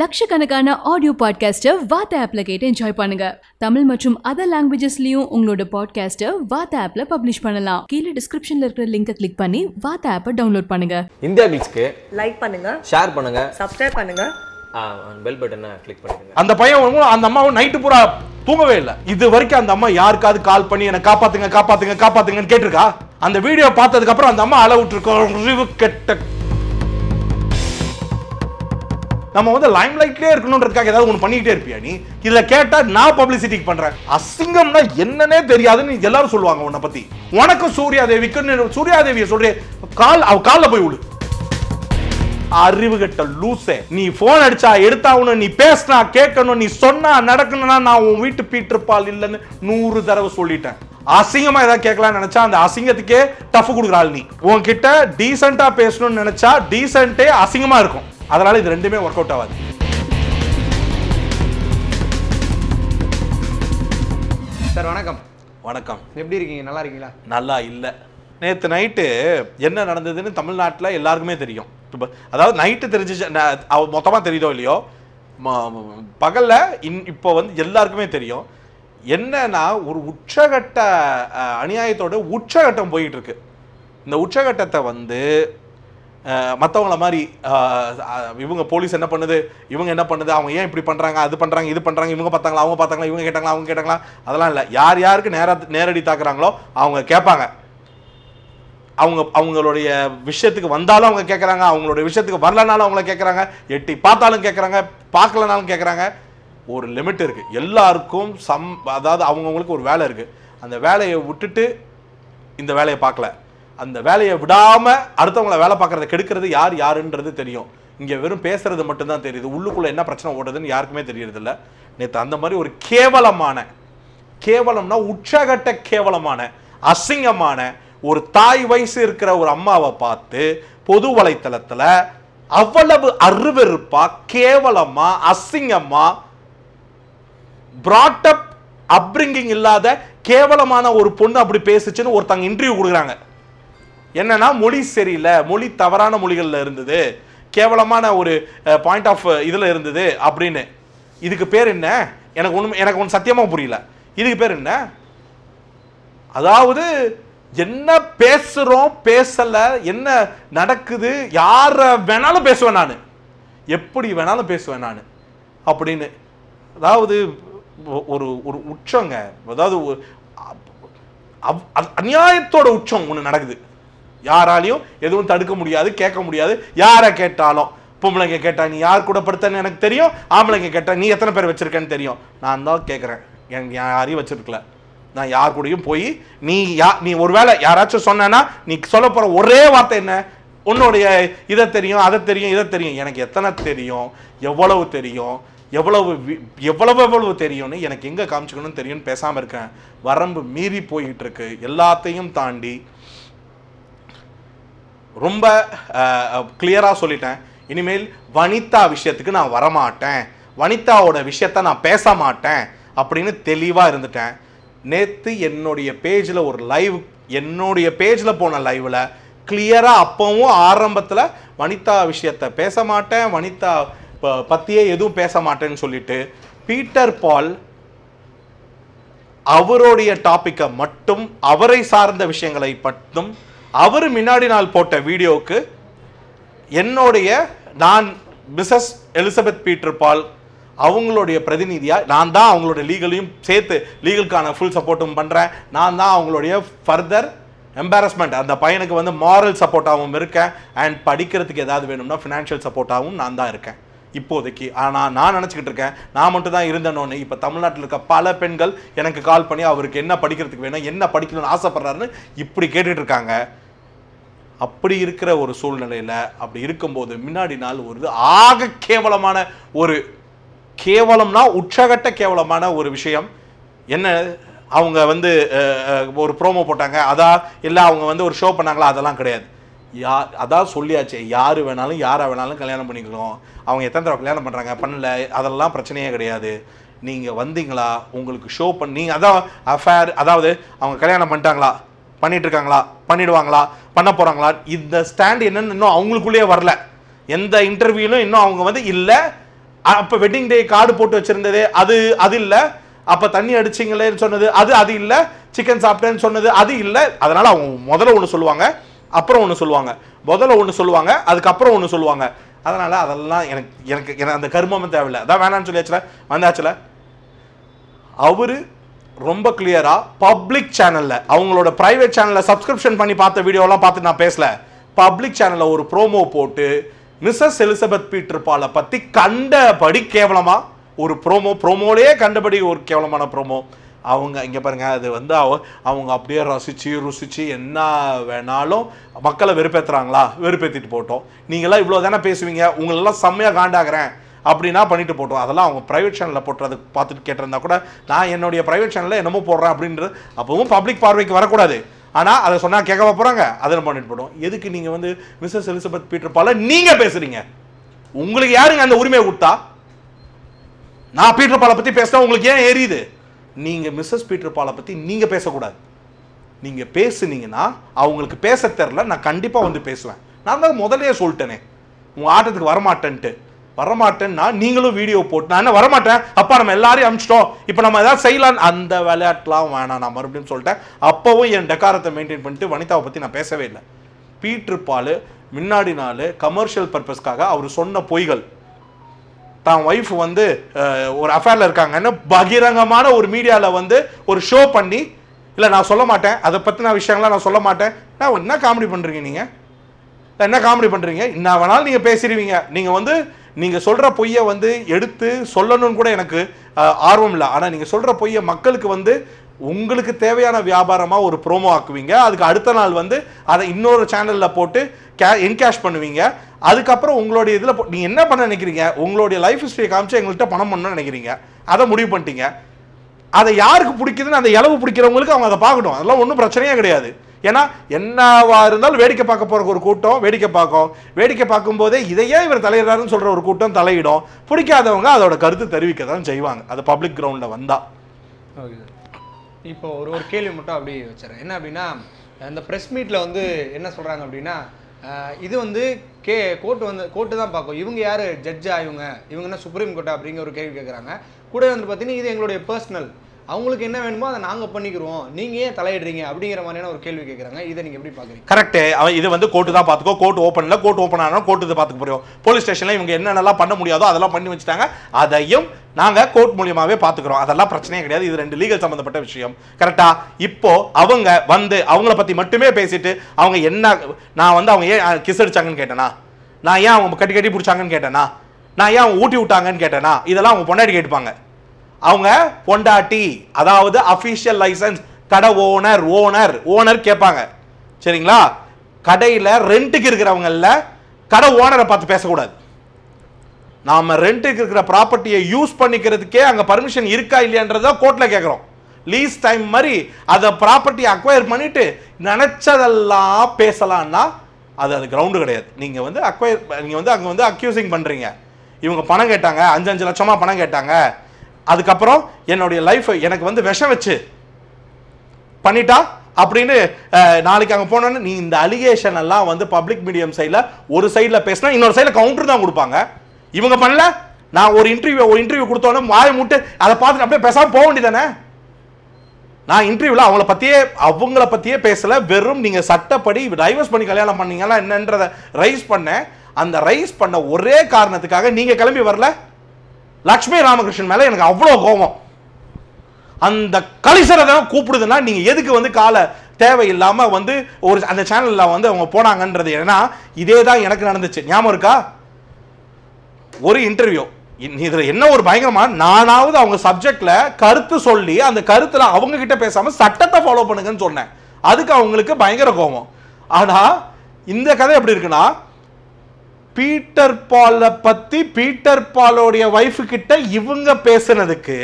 லட்சக்கணக்கான ஆடியோ பாட்காஸ்ட்டை வாத்த ஆப்பில் கேட்டு என்ஜாய் பண்ணுங்க தமிழ் மற்றும் அதர் லாங்குவேஜஸ்லையும் உங்களோட பாட்காஸ்ட்டை வாத்த ஆப்பில் பப்ளிஷ் பண்ணலாம் கீழே டிஸ்கிரிப்ஷனில் இருக்கிற லிங்கை கிளிக் பண்ணி வாத்த ஆப்பை டவுன்லோட் பண்ணுங்க இந்தியா கிளிக்ஸ்க்கு லைக் பண்ணுங்க ஷேர் பண்ணுங்க சப்ஸ்கிரைப் பண்ணுங்க பெல் பட்டனை கிளிக் பண்ணுங்க அந்த பையன் அந்த அம்மாவும் நைட்டு பூரா தூங்கவே இல்லை இது வரைக்கும் அந்த அம்மா யாருக்காவது கால் பண்ணி என்னை காப்பாத்துங்க காப்பாத்துங்க காப்பாத்துங்கன்னு கேட்டிருக்கா அந்த வீடியோ பார்த்ததுக்கு அப்புறம் அந்த அம்மா அளவுட்டு இருக்கோம் கெட்ட நம்ம வந்து லைம் லைட்லேயே இருக்கணுன்றதுக்காக ஏதாவது ஒன்று பண்ணிக்கிட்டே இருப்பியா நீ இதில் கேட்டால் நான் பப்ளிசிட்டிக்கு பண்ணுறேன் அசிங்கம்னா என்னன்னே தெரியாதுன்னு எல்லாரும் சொல்லுவாங்க உன்னை பற்றி உனக்கு சூர்யாதேவிக்குன்னு தேவிக்கு சூர்யா கால் அவ காலில் போய் விடு அறிவு கட்ட லூசே நீ போன் அடிச்சா எடுத்தாகணும் நீ பேசினா கேட்கணும் நீ சொன்னா நடக்கணும்னா நான் உன் வீட்டு பீட்டிருப்பால் இல்லைன்னு நூறு தடவை சொல்லிட்டேன் அசிங்கமா ஏதாவது கேட்கலாம் நினைச்சா அந்த அசிங்கத்துக்கே டஃப் கொடுக்குறாள் நீ உன்கிட்ட டீசெண்டா பேசணும்னு நினைச்சா டீசென்ட்டே அசிங்கமா இருக்கும் அதனால் இது ரெண்டுமே ஒர்க் அவுட் ஆகாது சார் வணக்கம் வணக்கம் எப்படி இருக்கீங்க நல்லா இருக்கீங்களா நல்லா இல்லை நேற்று நைட்டு என்ன நடந்ததுன்னு தமிழ்நாட்டில் எல்லாருக்குமே தெரியும் அதாவது நைட்டு தெரிஞ்சு மொத்தமாக தெரியுதோ இல்லையோ பகலில் இன் இப்போ வந்து எல்லாருக்குமே தெரியும் என்னன்னா ஒரு உச்சகட்ட அநியாயத்தோட உச்சகட்டம் போயிட்டு இருக்கு இந்த உச்சகட்டத்தை வந்து மற்றவங்கள மாதிரி இவங்க போலீஸ் என்ன பண்ணுது இவங்க என்ன பண்ணுது அவங்க ஏன் இப்படி பண்ணுறாங்க அது பண்ணுறாங்க இது பண்ணுறாங்க இவங்க பார்த்தாங்களா அவங்க பார்த்தாங்களா இவங்க கேட்டாங்களா அவங்க கேட்டாங்களா அதெல்லாம் இல்லை யார் யாருக்கு நேர நேரடி தாக்குறாங்களோ அவங்க கேட்பாங்க அவங்க அவங்களுடைய விஷயத்துக்கு வந்தாலும் அவங்க கேட்குறாங்க அவங்களுடைய விஷயத்துக்கு வரலனாலும் அவங்கள கேட்குறாங்க எட்டி பார்த்தாலும் கேட்குறாங்க பார்க்கலனாலும் கேட்குறாங்க ஒரு லிமிட் இருக்குது எல்லாருக்கும் சம் அதாவது அவங்கவுங்களுக்கு ஒரு வேலை இருக்குது அந்த வேலையை விட்டுட்டு இந்த வேலையை பார்க்கல அந்த வேலையை விடாமல் அடுத்தவங்கள வேலை பார்க்குறத கெடுக்கிறது யார் யாருன்றது தெரியும் இங்கே வெறும் பேசுறது மட்டும்தான் தெரியுது உள்ளுக்குள்ளே என்ன பிரச்சனை ஓடுறதுன்னு யாருக்குமே தெரியறதில்ல நேற்று அந்த மாதிரி ஒரு கேவலமான கேவலம்னா உச்சகட்ட கேவலமான அசிங்கமான ஒரு தாய் வயசு இருக்கிற ஒரு அம்மாவை பார்த்து பொது வலைத்தளத்தில் அவ்வளவு அருவெருப்பா கேவலமா அசிங்கமா பிராட்டப் அப்ரிங்கிங் இல்லாத கேவலமான ஒரு பொண்ணு அப்படி பேசுச்சுன்னு ஒருத்தங்க இன்டர்வியூ கொடுக்குறாங்க என்னன்னா மொழி சரியில்லை மொழி தவறான மொழிகளில் இருந்தது கேவலமான ஒரு பாயிண்ட் ஆஃப் இதில் இருந்தது அப்படின்னு இதுக்கு பேர் என்ன எனக்கு ஒன்று எனக்கு ஒன்று சத்தியமாக புரியல இதுக்கு பேர் என்ன அதாவது என்ன பேசுகிறோம் பேசலை என்ன நடக்குது யாரை வேணாலும் பேசுவேன் நான் எப்படி வேணாலும் பேசுவேன் நான் அப்படின்னு அதாவது ஒரு ஒரு உச்சங்க அதாவது அந்நியாயத்தோட உச்சம் ஒன்று நடக்குது யாராலையும் எதுவும் தடுக்க முடியாது கேட்க முடியாது யாரை கேட்டாலும் பொம்பளைங்க கேட்டால் நீ யார் கூட படுத்தன்னு எனக்கு தெரியும் ஆம்பளைங்க கேட்டால் நீ எத்தனை பேர் வச்சுருக்கேன்னு தெரியும் நான் தான் கேட்குறேன் எனக்கு யாரையும் வச்சுருக்கல நான் யார் கூடயும் போய் நீ யா நீ ஒருவேளை யாராச்சும் சொன்னேன்னா நீ சொல்ல போகிற ஒரே வார்த்தை என்ன உன்னுடைய இதை தெரியும் அதை தெரியும் இதை தெரியும் எனக்கு எத்தனை தெரியும் எவ்வளவு தெரியும் எவ்வளவு எவ்வளவு எவ்வளவு தெரியும்னு எனக்கு எங்கே காமிச்சுக்கணும்னு தெரியும்னு பேசாமல் இருக்கேன் வரம்பு மீறி போயிட்டுருக்கு எல்லாத்தையும் தாண்டி ரொம்ப கிளியராக சொல்லிட்டேன் இனிமேல் வனிதா விஷயத்துக்கு நான் வரமாட்டேன் வனிதாவோட விஷயத்த நான் பேச மாட்டேன் அப்படின்னு தெளிவாக இருந்துட்டேன் நேற்று என்னுடைய பேஜில் ஒரு லைவ் என்னுடைய பேஜில் போன லைவில் கிளியராக அப்போவும் ஆரம்பத்தில் வனிதா விஷயத்த பேச மாட்டேன் வனிதா பற்றியே எதுவும் பேச மாட்டேன்னு சொல்லிட்டு பீட்டர் பால் அவருடைய டாப்பிக்கை மட்டும் அவரை சார்ந்த விஷயங்களை மட்டும் அவர் முன்னாடி நாள் போட்ட வீடியோவுக்கு என்னுடைய நான் மிஸ்ஸஸ் எலிசபெத் பீட்டர் பால் அவங்களுடைய பிரதிநிதியாக நான் தான் அவங்களுடைய லீகலையும் சேர்த்து லீகலுக்கான ஃபுல் சப்போர்ட்டும் பண்ணுறேன் நான் தான் அவங்களுடைய ஃபர்தர் எம்பாரஸ்மெண்ட் அந்த பையனுக்கு வந்து மாரல் சப்போர்ட்டாகவும் இருக்கேன் அண்ட் படிக்கிறதுக்கு ஏதாவது வேணும்னா ஃபினான்ஷியல் சப்போர்ட்டாகவும் நான் தான் இருக்கேன் இப்போதைக்கு ஆனால் நான் நினச்சிக்கிட்டு இருக்கேன் நான் மட்டும் தான் இருந்தேனோன்னு இப்போ தமிழ்நாட்டில் இருக்க பல பெண்கள் எனக்கு கால் பண்ணி அவருக்கு என்ன படிக்கிறதுக்கு வேணும் என்ன படிக்கணும்னு ஆசைப்படுறாருன்னு இப்படி கேட்டுட்டு இருக்காங்க அப்படி இருக்கிற ஒரு சூழ்நிலையில் அப்படி இருக்கும்போது முன்னாடி நாள் ஒரு ஆக கேவலமான ஒரு கேவலம்னா உச்சகட்ட கேவலமான ஒரு விஷயம் என்ன அவங்க வந்து ஒரு ப்ரோமோ போட்டாங்க அதான் இல்லை அவங்க வந்து ஒரு ஷோ பண்ணாங்களா அதெல்லாம் கிடையாது யார் அதான் சொல்லியாச்சு யார் வேணாலும் யாரை வேணாலும் கல்யாணம் பண்ணிக்கலாம் அவங்க எத்தனை தடவை கல்யாணம் பண்ணுறாங்க பண்ணல அதெல்லாம் பிரச்சனையே கிடையாது நீங்கள் வந்தீங்களா உங்களுக்கு ஷோ பண்ணி அதான் அஃபேர் அதாவது அவங்க கல்யாணம் பண்ணிட்டாங்களா பண்ணிட்டு இருக்காங்களா பண்ணிடுவாங்களா பண்ண போகிறாங்களா இந்த ஸ்டாண்ட் என்னென்னு இன்னும் அவங்களுக்குள்ளேயே வரல எந்த இன்டர்வியூலும் இன்னும் அவங்க வந்து இல்லை அப்போ வெட்டிங் டே கார்டு போட்டு வச்சுருந்தது அது அது இல்லை அப்போ தண்ணி அடிச்சிங்களேன்னு சொன்னது அது அது இல்லை சிக்கன் சாப்பிட்டேன்னு சொன்னது அது இல்லை அதனால் அவங்க முதல்ல ஒன்று சொல்லுவாங்க அப்புறம் ஒன்று சொல்லுவாங்க முதல்ல ஒன்று சொல்லுவாங்க அதுக்கப்புறம் ஒன்று சொல்லுவாங்க அதனால் அதெல்லாம் எனக்கு எனக்கு எனக்கு அந்த கருமமும் தேவையில்லை அதான் வேணான்னு சொல்லியாச்சுல வந்தாச்சுல அவர் ரொம்ப கிளியராக பப்ளிக் சேனலில் அவங்களோட ப்ரைவேட் சேனலில் சப்ஸ்கிரிப்ஷன் பண்ணி பார்த்த வீடியோலாம் பார்த்து நான் பேசல பப்ளிக் சேனலில் ஒரு ப்ரோமோ போட்டு மிஸ்ஸஸ் எலிசபெத் பீட்டர் பாலை பற்றி கண்டபடி கேவலமாக ஒரு ப்ரோமோ ப்ரோமோலேயே கண்டபடி ஒரு கேவலமான ப்ரோமோ அவங்க இங்கே பாருங்கள் அது வந்து அவ அவங்க அப்படியே ரசித்து ருசித்து என்ன வேணாலும் மக்களை வெறுப்பேற்றுறாங்களா வெறுப்பேற்றிட்டு போட்டோம் நீங்களாம் இவ்வளோ தானே பேசுவீங்க உங்களெல்லாம் செம்மையாக காண்டாகிறேன் அப்படின்னா பண்ணிட்டு போட்டோம் அதெல்லாம் அவங்க ப்ரைவேட் சேனலில் போட்டுறது பார்த்துட்டு கேட்டிருந்தா கூட நான் என்னுடைய ப்ரைவேட் சேனலில் என்னமோ போடுறேன் அப்படின்றது அப்பவும் பப்ளிக் பார்வைக்கு வரக்கூடாது ஆனால் அதை சொன்னால் கேட்க போகிறாங்க அதெல்லாம் பண்ணிட்டு போட்டோம் எதுக்கு நீங்கள் வந்து மிஸ்ஸஸ் எலிசபெத் பீட்டர் பால நீங்கள் பேசுகிறீங்க உங்களுக்கு யாருங்க அந்த உரிமையை கொடுத்தா நான் பீட்டர் பாலை பற்றி பேசினா உங்களுக்கு ஏன் எரியுது நீங்கள் மிஸ்ஸஸ் பீட்டர் பாலை பற்றி நீங்கள் பேசக்கூடாது நீங்கள் பேசுனீங்கன்னா அவங்களுக்கு பேச தெரில நான் கண்டிப்பாக வந்து பேசுவேன் நான் தான் முதலே சொல்லிட்டேனே உங்கள் ஆட்டத்துக்கு வரமாட்டேன்ட்டு வரமாட்டேன்னா நீங்களும் வீடியோ போட்டு நான் என்ன வரமாட்டேன் அப்பா நம்ம எல்லாரையும் அமிச்சிட்டோம் இப்போ நம்ம எதாவது செய்யலாம் அந்த விளையாட்டுலாம் வேணாம் நான் மறுபடியும் சொல்லிட்டேன் அப்போவும் என் டெக்காரத்தை மெயின்டைன் பண்ணிட்டு வனிதாவை பற்றி நான் பேசவே இல்லை பீட்ரு பால் முன்னாடி நாள் கமர்ஷியல் பர்பஸ்க்காக அவர் சொன்ன பொய்கள் தான் ஒய்ஃப் வந்து ஒரு அஃபேரில் இருக்காங்கன்னு பகிரங்கமான ஒரு மீடியாவில் வந்து ஒரு ஷோ பண்ணி இல்லை நான் சொல்ல மாட்டேன் அதை பற்றின விஷயங்கள்லாம் நான் சொல்ல மாட்டேன் நான் என்ன காமெடி பண்ணுறீங்க நீங்கள் என்ன காமெடி பண்ணுறீங்க என்ன வேணாலும் நீங்கள் பேசிடுவீங்க நீங்கள் வந்து நீங்கள் சொல்கிற பொய்யை வந்து எடுத்து சொல்லணும்னு கூட எனக்கு ஆர்வம் இல்லை ஆனால் நீங்கள் சொல்கிற பொய்யை மக்களுக்கு வந்து உங்களுக்கு தேவையான வியாபாரமாக ஒரு ப்ரோமோ ஆக்குவீங்க அதுக்கு அடுத்த நாள் வந்து அதை இன்னொரு சேனலில் போட்டு கே என்கேஷ் பண்ணுவீங்க அதுக்கப்புறம் உங்களுடைய இதில் நீங்கள் என்ன பண்ண நினைக்கிறீங்க உங்களுடைய லைஃப் ஹிஸ்ட்ரியை காமிச்சு எங்கள்கிட்ட பணம் பண்ணணும்னு நினைக்கிறீங்க அதை முடிவு பண்ணிட்டீங்க அதை யாருக்கு பிடிக்குதுன்னு அந்த இளவு பிடிக்கிறவங்களுக்கு அவங்க அதை பார்க்கட்டும் அதெல்லாம் ஒன்றும் பிரச்சனையே கிடையாது ஏன்னா என்னவா இருந்தாலும் வேடிக்கை பார்க்க போகிற ஒரு கூட்டம் வேடிக்கை பார்க்கும் வேடிக்கை பார்க்கும்போதே இதையே இவர் தலையிடறாருன்னு சொல்கிற ஒரு கூட்டம் தலையிடும் பிடிக்காதவங்க அதோட கருத்து தெரிவிக்க தான் செய்வாங்க அது பப்ளிக் கிரவுண்டில் வந்தால் ஓகே இப்போ ஒரு ஒரு கேள்வி மட்டும் அப்படி வச்சுறேன் என்ன அப்படின்னா இந்த ப்ரெஸ் மீட்டில் வந்து என்ன சொல்கிறாங்க அப்படின்னா இது வந்து கே கோர்ட்டு வந்து கோர்ட்டு தான் பார்க்கும் இவங்க யார் ஜட்ஜா இவங்க இவங்கன்னா சுப்ரீம் கோர்ட்டா அப்படிங்கிற ஒரு கேள்வி கேட்குறாங்க கூட வந்து பார்த்தீங்கன்னா இது எங்களுடைய பர்சனல் அவங்களுக்கு என்ன வேணுமோ அதை நாங்கள் பண்ணிக்கிறோம் நீங்கள் ஏன் தலையிடுறீங்க அப்படிங்கிற மாதிரியான ஒரு கேள்வி கேட்குறாங்க இதை நீங்கள் எப்படி பார்க்குறீங்க கரெக்ட் அவன் இது வந்து கோர்ட்டு தான் பார்த்துக்கோ கோர்ட் ஓப்பனில் கோர்ட் ஓப்பன் ஆனால் கோர்ட்டு இதை பார்த்துக்க போகிறோம் போலீஸ் ஸ்டேஷனில் இவங்க என்னென்னலாம் பண்ண முடியாதோ அதெல்லாம் பண்ணி வச்சுட்டாங்க அதையும் நாங்கள் கோர்ட் மூலியமாகவே பார்த்துக்கிறோம் அதெல்லாம் பிரச்சனையே கிடையாது இது ரெண்டு லீகல் சம்மந்தப்பட்ட விஷயம் கரெக்டாக இப்போ அவங்க வந்து அவங்கள பற்றி மட்டுமே பேசிட்டு அவங்க என்ன நான் வந்து அவங்க ஏன் கிஸ் அடித்தாங்கன்னு கேட்டேனா நான் ஏன் அவங்க கட்டி கட்டி பிடிச்சாங்கன்னு கேட்டேனா நான் ஏன் அவங்க ஊட்டி விட்டாங்கன்னு கேட்டேனா இதெல்லாம் அவங்க பொண்டாட்டி கேட்டுப்பாங்க அவங்க பொண்டாட்டி அதாவது அஃபீஷியல் லைசன்ஸ் கடை ஓனர் ஓனர் ஓனர் கேட்பாங்க சரிங்களா கடையில் ரெண்ட்டுக்கு இருக்கிறவங்களில் கடை ஓனரை பார்த்து பேசக்கூடாது நாம் ரெண்ட்டுக்கு இருக்கிற ப்ராப்பர்ட்டியை யூஸ் பண்ணிக்கிறதுக்கே அங்கே பர்மிஷன் இருக்கா இல்லையன்றதை கோர்ட்டில் கேட்குறோம் லீஸ் டைம் மாதிரி அதை ப்ராப்பர்ட்டி அக்வயர் பண்ணிவிட்டு நினச்சதெல்லாம் பேசலான்னா அது அது கிரவுண்டு கிடையாது நீங்கள் வந்து அக்வயர் நீங்கள் வந்து அங்கே வந்து அக்யூசிங் பண்ணுறீங்க இவங்க பணம் கேட்டாங்க அஞ்சு அஞ்சு லட்சமாக பணம் கேட்டாங்க அதுக்கப்புறம் என்னுடைய லைஃப் எனக்கு வந்து விஷம் வச்சு பண்ணிட்டா அப்படின்னு நாளைக்கு அங்கே போனோன்னு நீ இந்த அலிகேஷன் எல்லாம் வந்து பப்ளிக் மீடியம் சைடில் ஒரு சைடில் பேசினா இன்னொரு சைடில் கவுண்டர் தான் கொடுப்பாங்க இவங்க பண்ணல நான் ஒரு இன்டர்வியூ ஒரு இன்டர்வியூ கொடுத்தோன்னு வாய மூட்டு அதை பார்த்துட்டு அப்படியே பேசாமல் போக வேண்டியதானே நான் இன்டர்வியூல அவங்கள பற்றியே அவங்கள பற்றியே பேசலை வெறும் நீங்கள் சட்டப்படி டைவர்ஸ் பண்ணி கல்யாணம் பண்ணீங்களா என்னன்றத ரைஸ் பண்ணேன் அந்த ரைஸ் பண்ண ஒரே காரணத்துக்காக நீங்கள் கிளம்பி வரல லக்ஷ்மி ராமகிருஷ்ணன் மேலே எனக்கு அவ்வளோ கோபம் அந்த கலிசரதம் கூப்பிடுதுன்னா நீங்கள் எதுக்கு வந்து காலை தேவையில்லாமல் வந்து ஒரு அந்த சேனலில் வந்து அவங்க போனாங்கன்றது ஏன்னா இதே தான் எனக்கு நடந்துச்சு ஞாபகம் இருக்கா ஒரு இன்டர்வியூ இதில் என்ன ஒரு பயங்கரமாக நானாவது அவங்க சப்ஜெக்டில் கருத்து சொல்லி அந்த கருத்தில் அவங்கக்கிட்ட பேசாமல் சட்டத்தை ஃபாலோ பண்ணுங்கன்னு சொன்னேன் அதுக்கு அவங்களுக்கு பயங்கர கோபம் ஆனால் இந்த கதை எப்படி இருக்குன்னா பீட்டர் பாலை பற்றி பீட்டர் பாலோடைய ஒய்ஃபு கிட்ட இவங்க பேசுனதுக்கு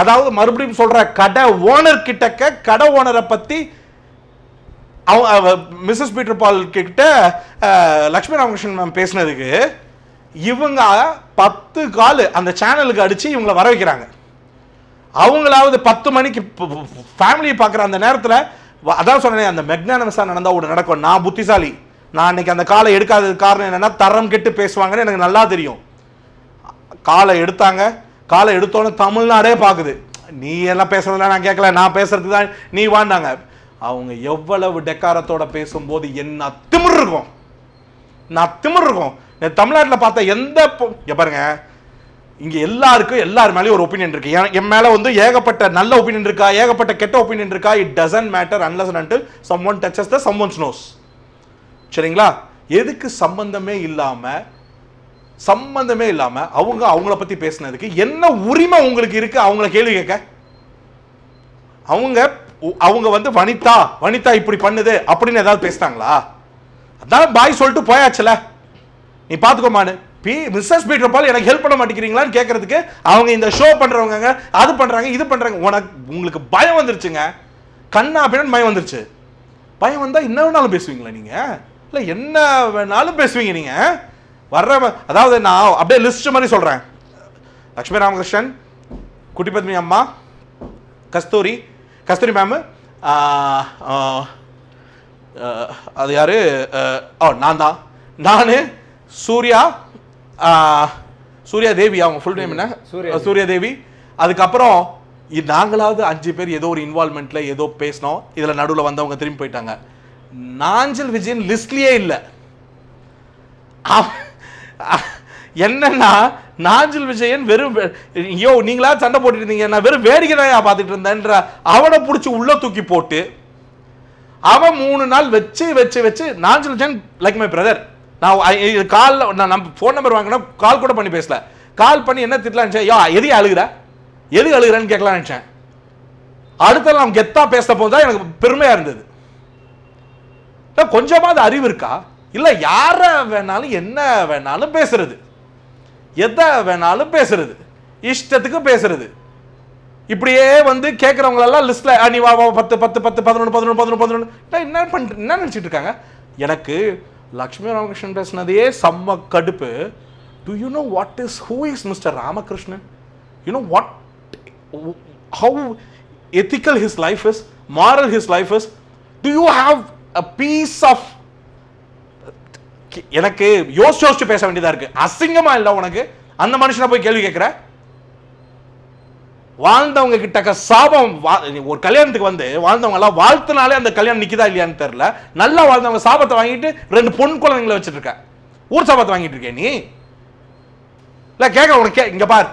அதாவது மறுபடியும் சொல்கிற கடை ஓனர் கிட்ட கடை ஓனரை பற்றி அவங்க மிஸ்ஸஸ் பீட்டர் பால் கிட்ட லக்ஷ்மி ராமகிருஷ்ணன் மேம் பேசினதுக்கு இவங்க பத்து கால் அந்த சேனலுக்கு அடித்து இவங்களை வர வைக்கிறாங்க அவங்களாவது பத்து மணிக்கு ஃபேமிலியை பார்க்குற அந்த நேரத்தில் அதான் சொன்னேன் அந்த மெக்னானமஸாக நடந்தால் ஒன்று நடக்கும் நான் புத்திசாலி நான் இன்னைக்கு அந்த காலை எடுக்காததுக்கு காரணம் என்னென்னா தரம் கெட்டு பேசுவாங்கன்னு எனக்கு நல்லா தெரியும் காலை எடுத்தாங்க காலை எடுத்தோன்னு தமிழ்நாடே பார்க்குது நீ எல்லாம் பேசுறதுலாம் நான் கேட்கல நான் பேசுறதுக்கு தான் நீ வாண்டாங்க அவங்க எவ்வளவு டெக்காரத்தோட பேசும்போது என்ன திமிர் இருக்கும் நான் திமிர் இருக்கும் தமிழ்நாட்டில் பார்த்தா எந்த பாருங்க இங்கே எல்லாருக்கும் எல்லார் மேலேயும் ஒரு ஒப்பீனியன் இருக்கு என் மேலே வந்து ஏகப்பட்ட நல்ல ஒப்பீனியன் இருக்கா ஏகப்பட்ட கெட்ட ஒப்பீனியன் இருக்கா it doesn't matter unless and some one touches the some one's nose சரிங்களா எதுக்கு சம்பந்தமே இல்லாமல் சம்பந்தமே இல்லாமல் அவங்க அவங்கள பற்றி பேசினதுக்கு என்ன உரிமை உங்களுக்கு இருக்குது அவங்கள கேள்வி கேட்க அவங்க அவங்க வந்து வனிதா வனிதா இப்படி பண்ணுது அப்படின்னு ஏதாவது பேசினாங்களா அதான் பாய் சொல்லிட்டு போயாச்சுல நீ பார்த்துக்கோமானு பி மிஸ்ஸஸ் பீட்டர் பால் எனக்கு ஹெல்ப் பண்ண மாட்டேங்கிறீங்களான்னு கேட்கறதுக்கு அவங்க இந்த ஷோ பண்ணுறவங்க அது பண்ணுறாங்க இது பண்ணுறாங்க உனக்கு உங்களுக்கு பயம் வந்துருச்சுங்க கண்ணா அப்படின்னு பயம் வந்துருச்சு பயம் வந்தால் என்ன வேணாலும் பேசுவீங்களா நீங்கள் இல்லை என்ன வேணாலும் பேசுவீங்க நீங்கள் வர்ற அதாவது நான் அப்படியே லிஸ்ட் மாதிரி சொல்கிறேன் லக்ஷ்மி ராமகிருஷ்ணன் குட்டிபத்மி அம்மா கஸ்தூரி கஸ்தூரி மேமு அது யார் ஓ நான் தான் நான் சூர்யா சூர்யா தேவி அவங்க ஃபுல் நேம் என்ன சூர்யா தேவி அதுக்கப்புறம் நாங்களாவது அஞ்சு பேர் ஏதோ ஒரு இன்வால்மெண்ட்டில் ஏதோ பேசினோம் இதில் நடுவில் வந்தவங்க திரும்பி போயிட்டாங்க நாஞ்சல் விஜயன் லிஸ்ட்லேயே இல்லை என்னன்னா நாஞ்சல் விஜயன் வெறும் ஐயோ நீங்களா சண்டை போட்டுருந்தீங்க இருந்தீங்க நான் வெறும் வேடிக்கை தான் பார்த்துட்டு இருந்தேன்ற அவனை பிடிச்சி உள்ள தூக்கி போட்டு அவன் மூணு நாள் வச்சு வச்சு வச்சு Nanjil Vijayan like my brother நான் காலில் நான் நம்ம ஃபோன் நம்பர் வாங்கினா கால் கூட பண்ணி பேசல கால் பண்ணி என்ன திட்டலாம் ஐயோ எது அழுகிற எது அழுகிறான்னு கேட்கலாம் நினச்சேன் அடுத்த நான் கெத்தாக பேச போது தான் எனக்கு பெருமையாக இருந்தது கொஞ்சமாவது அறிவு இருக்கா இல்லை யாரை வேணாலும் என்ன வேணாலும் பேசுறது எதை வேணாலும் பேசுறது இஷ்டத்துக்கு பேசுறது இப்படியே வந்து கேட்குறவங்களெல்லாம் லிஸ்ட்டில் நீ வா பத்து பத்து பத்து பதினொன்று பதினொன்று பதினொன்று பதினொன்று என்ன பண்ணிட்டு என்ன நினச்சிட்டு இருக்காங்க எனக்கு லக்ஷ்மி ராமகிருஷ்ணன் பேசினதே செம்ம கடுப்பு do you know what is who is Mr Ramakrishnan you know what how ethical his life is moral his life is do you have peace of எனக்கு யோசிச்சு யோசிச்சு பேச வேண்டியதா இருக்கு அசிங்கமா இல்ல உனக்கு அந்த மனுஷனை போய் கேள்வி கேட்கிற வாழ்ந்தவங்க கிட்டக்க சாபம் ஒரு கல்யாணத்துக்கு வந்து வாழ்ந்தவங்க எல்லாம் வாழ்த்தினாலே அந்த கல்யாணம் நிக்கதா இல்லையான்னு தெரியல நல்லா வாழ்ந்தவங்க சாபத்தை வாங்கிட்டு ரெண்டு பொன் குழந்தைங்களை வச்சிட்டு இருக்க ஊர் சாபத்தை வாங்கிட்டு இருக்கேன் நீ இல்ல கேட்க உனக்கு இங்க பாரு